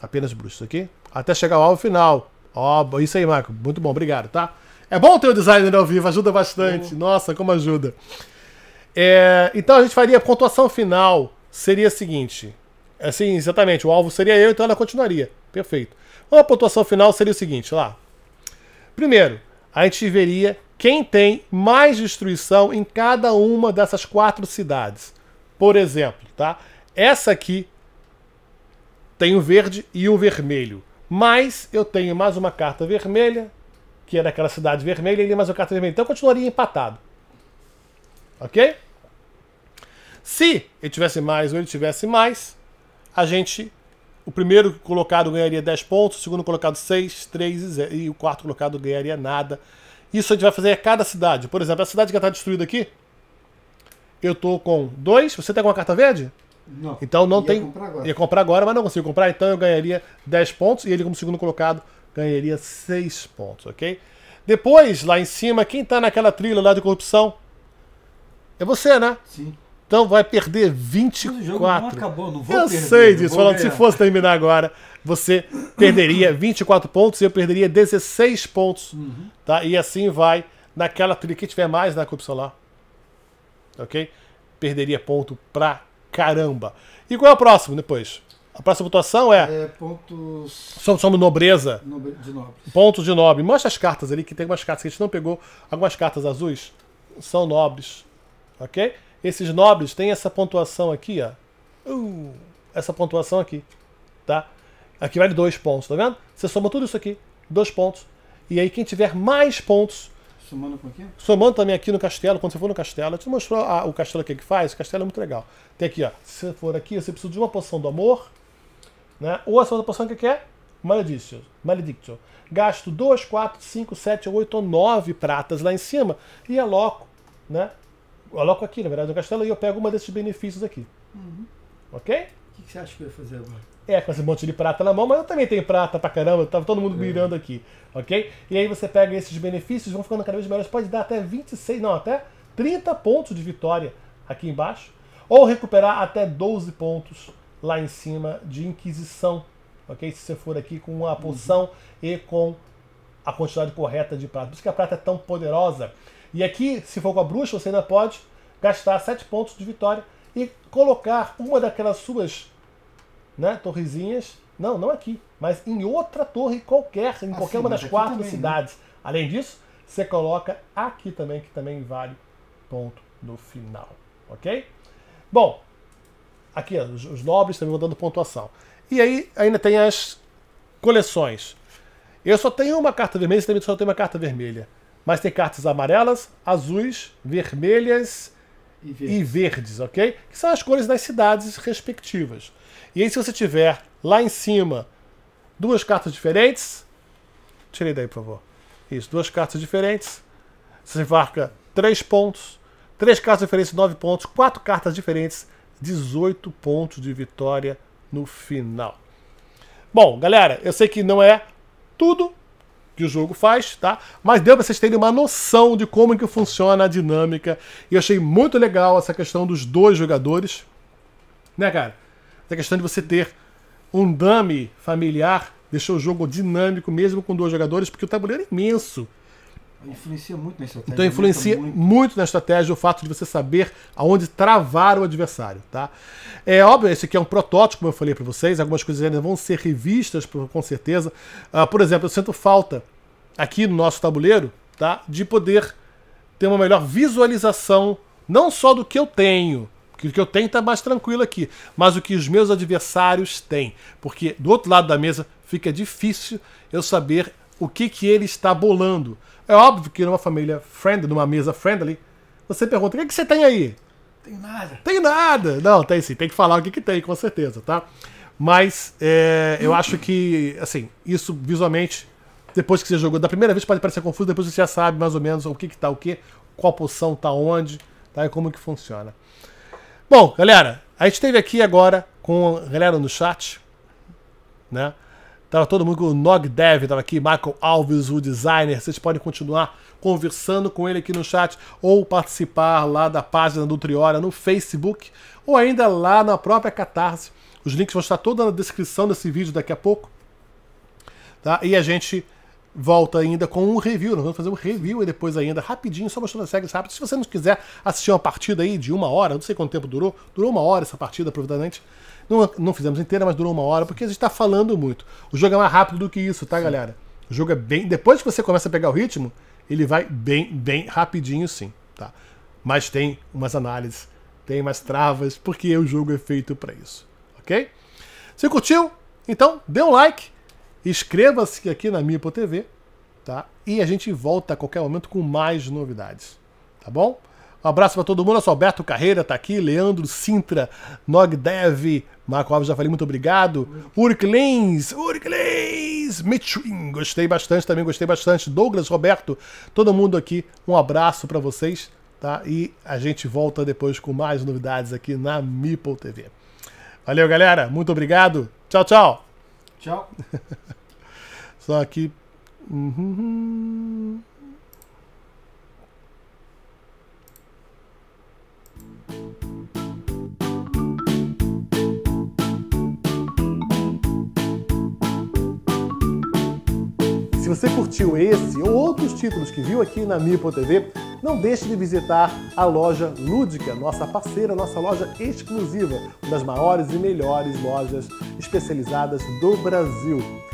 Apenas bruxas, ok? Até chegar ao alvo final. Ó, oh, isso aí, Marco. Muito bom, obrigado, tá? É bom ter o designer ao vivo, ajuda bastante. Uhum. Nossa, como ajuda. É, então a gente faria a pontuação final seria a seguinte. Assim, exatamente, o alvo seria eu, então ela continuaria. Perfeito. Então, a pontuação final seria o seguinte, lá. Primeiro, a gente veria quem tem mais destruição em cada uma dessas quatro cidades. Por exemplo, tá? Essa aqui tem o verde e o vermelho. Mas eu tenho mais uma carta vermelha, que é daquela cidade vermelha, e ele mais uma carta vermelha. Então eu continuaria empatado. Ok? Se ele tivesse mais ou ele tivesse mais, a gente. O primeiro colocado ganharia 10 pontos, o segundo colocado 6, 3 e 0. E o quarto colocado ganharia nada. Isso a gente vai fazer a cada cidade. Por exemplo, a cidade que está destruída aqui, eu tô com 2. Você tem tá alguma carta verde? Não. Então não ia tem. Comprar ia comprar agora, mas não consigo comprar, então eu ganharia 10 pontos e ele, como segundo colocado, ganharia 6 pontos, ok? Depois, lá em cima, quem tá naquela trilha lá de corrupção? É você, né? Sim. Então vai perder 24. o jogo não acabou, não vou eu perder, sei disso, falando se fosse terminar agora, você perderia 24 [coughs] pontos e eu perderia 16 pontos. Uhum. Tá? E assim vai naquela trilha que tiver mais na corrupção lá. Ok? Perderia ponto pra caramba. E qual é o próximo depois? A próxima pontuação é. É, pontos. Somos, somos nobreza. Nobre, de nobre. Pontos de nobre. Mostra as cartas ali, que tem algumas cartas que a gente não pegou. Algumas cartas azuis são nobres. Ok? Esses nobres têm essa pontuação aqui, ó. Uh, essa pontuação aqui. Tá? Aqui vale dois pontos, tá vendo? Você soma tudo isso aqui, dois pontos. E aí, quem tiver mais pontos Somando com aqui? Somando também aqui no castelo, quando você for no castelo, eu te mostrou ah, o castelo aqui que faz, o castelo é muito legal. Tem aqui, ó, se você for aqui, você precisa de uma poção do amor, né? Ou a segunda poção que é Maledictio. Malediction. Gasto 2, 4, 5, 7, 8 ou 9 pratas lá em cima e aloco, né? Aloco aqui, na verdade, no castelo e eu pego uma desses benefícios aqui. Uhum. Ok? O que, que você acha que eu ia fazer agora? É, com esse monte de prata na mão, mas eu também tenho prata pra caramba, tava todo mundo é. mirando aqui, ok? E aí você pega esses benefícios, vão ficando cada vez melhores, pode dar até 26, não, até 30 pontos de vitória aqui embaixo, ou recuperar até 12 pontos lá em cima de Inquisição, ok? Se você for aqui com a poção uhum. e com a quantidade correta de prata. Por isso que a prata é tão poderosa. E aqui, se for com a bruxa, você ainda pode gastar 7 pontos de vitória e colocar uma daquelas suas né, torrezinhas. Não, não aqui, mas em outra torre qualquer, em ah, qualquer uma das quatro também, né? cidades. Né? Além disso, você coloca aqui também, que também vale ponto no final. Ok? Bom, aqui ó, os, os nobres também vão dando pontuação. E aí ainda tem as coleções. Eu só tenho uma carta vermelha, você também só tem uma carta vermelha. Mas tem cartas amarelas, azuis, vermelhas e, e verdes, ok? Que são as cores das cidades respectivas. E aí, se você tiver lá em cima duas cartas diferentes, tirei daí, por favor. Isso, duas cartas diferentes, você marca três pontos, três cartas diferentes, nove pontos, quatro cartas diferentes, 18 pontos de vitória no final. Bom, galera, eu sei que não é tudo que o jogo faz, tá? Mas deu pra vocês terem uma noção de como que funciona a dinâmica. E eu achei muito legal essa questão dos dois jogadores, né, cara? Tem a questão de você ter um dummy familiar, deixar o jogo dinâmico mesmo com dois jogadores, porque o tabuleiro é imenso. Influencia muito na estratégia. Então influencia muito. muito. na estratégia o fato de você saber aonde travar o adversário, tá? É óbvio, esse aqui é um protótipo, como eu falei para vocês, algumas coisas ainda vão ser revistas, com certeza. Uh, por exemplo, eu sinto falta aqui no nosso tabuleiro, tá? De poder ter uma melhor visualização, não só do que eu tenho, o que eu tenho está mais tranquilo aqui, mas o que os meus adversários têm, porque do outro lado da mesa fica difícil eu saber o que, que ele está bolando. É óbvio que numa família friendly, numa mesa friendly, você pergunta: o que, que você tem aí? Tem nada. Tem nada! Não, tem sim, tem que falar o que, que tem, com certeza, tá? Mas é, eu acho que, assim, isso visualmente, depois que você jogou, da primeira vez pode parecer confuso, depois você já sabe mais ou menos o que, que tá o que, qual poção tá onde, tá? E como que funciona. Bom, galera, a gente esteve aqui agora com a galera no chat, né? Tava todo mundo, o Nogdev, tava aqui, Michael Alves, o designer. Vocês podem continuar conversando com ele aqui no chat ou participar lá da página do Triora no Facebook ou ainda lá na própria Catarse. Os links vão estar todos na descrição desse vídeo daqui a pouco. Tá? E a gente volta ainda com um review. Nós vamos fazer um review e depois ainda, rapidinho, só mostrando as regras rápido. Se você não quiser assistir uma partida aí de uma hora, não sei quanto tempo durou, durou uma hora essa partida, provavelmente. Não, não fizemos inteira, mas durou uma hora, porque a gente tá falando muito. O jogo é mais rápido do que isso, tá, sim. galera? O jogo é bem. Depois que você começa a pegar o ritmo, ele vai bem, bem rapidinho, sim, tá? Mas tem umas análises, tem umas travas, porque o jogo é feito para isso, ok? Você curtiu? Então, dê um like Inscreva-se aqui na Mipo TV, tá? E a gente volta a qualquer momento com mais novidades, tá bom? Um abraço para todo mundo. Eu sou Alberto Carreira, tá aqui. Leandro Sintra, Nogdev, Marco Alves, já falei muito obrigado. Urklins, Urklins, Mitrin, gostei bastante também, gostei bastante. Douglas, Roberto, todo mundo aqui. Um abraço para vocês, tá? E a gente volta depois com mais novidades aqui na Meeple TV. Valeu, galera. Muito obrigado. Tchau, tchau. Tchau. [laughs] Só que. Uhum. Se você curtiu esse ou outros títulos que viu aqui na Mipo TV, não deixe de visitar a loja Lúdica, nossa parceira, nossa loja exclusiva, uma das maiores e melhores lojas especializadas do Brasil.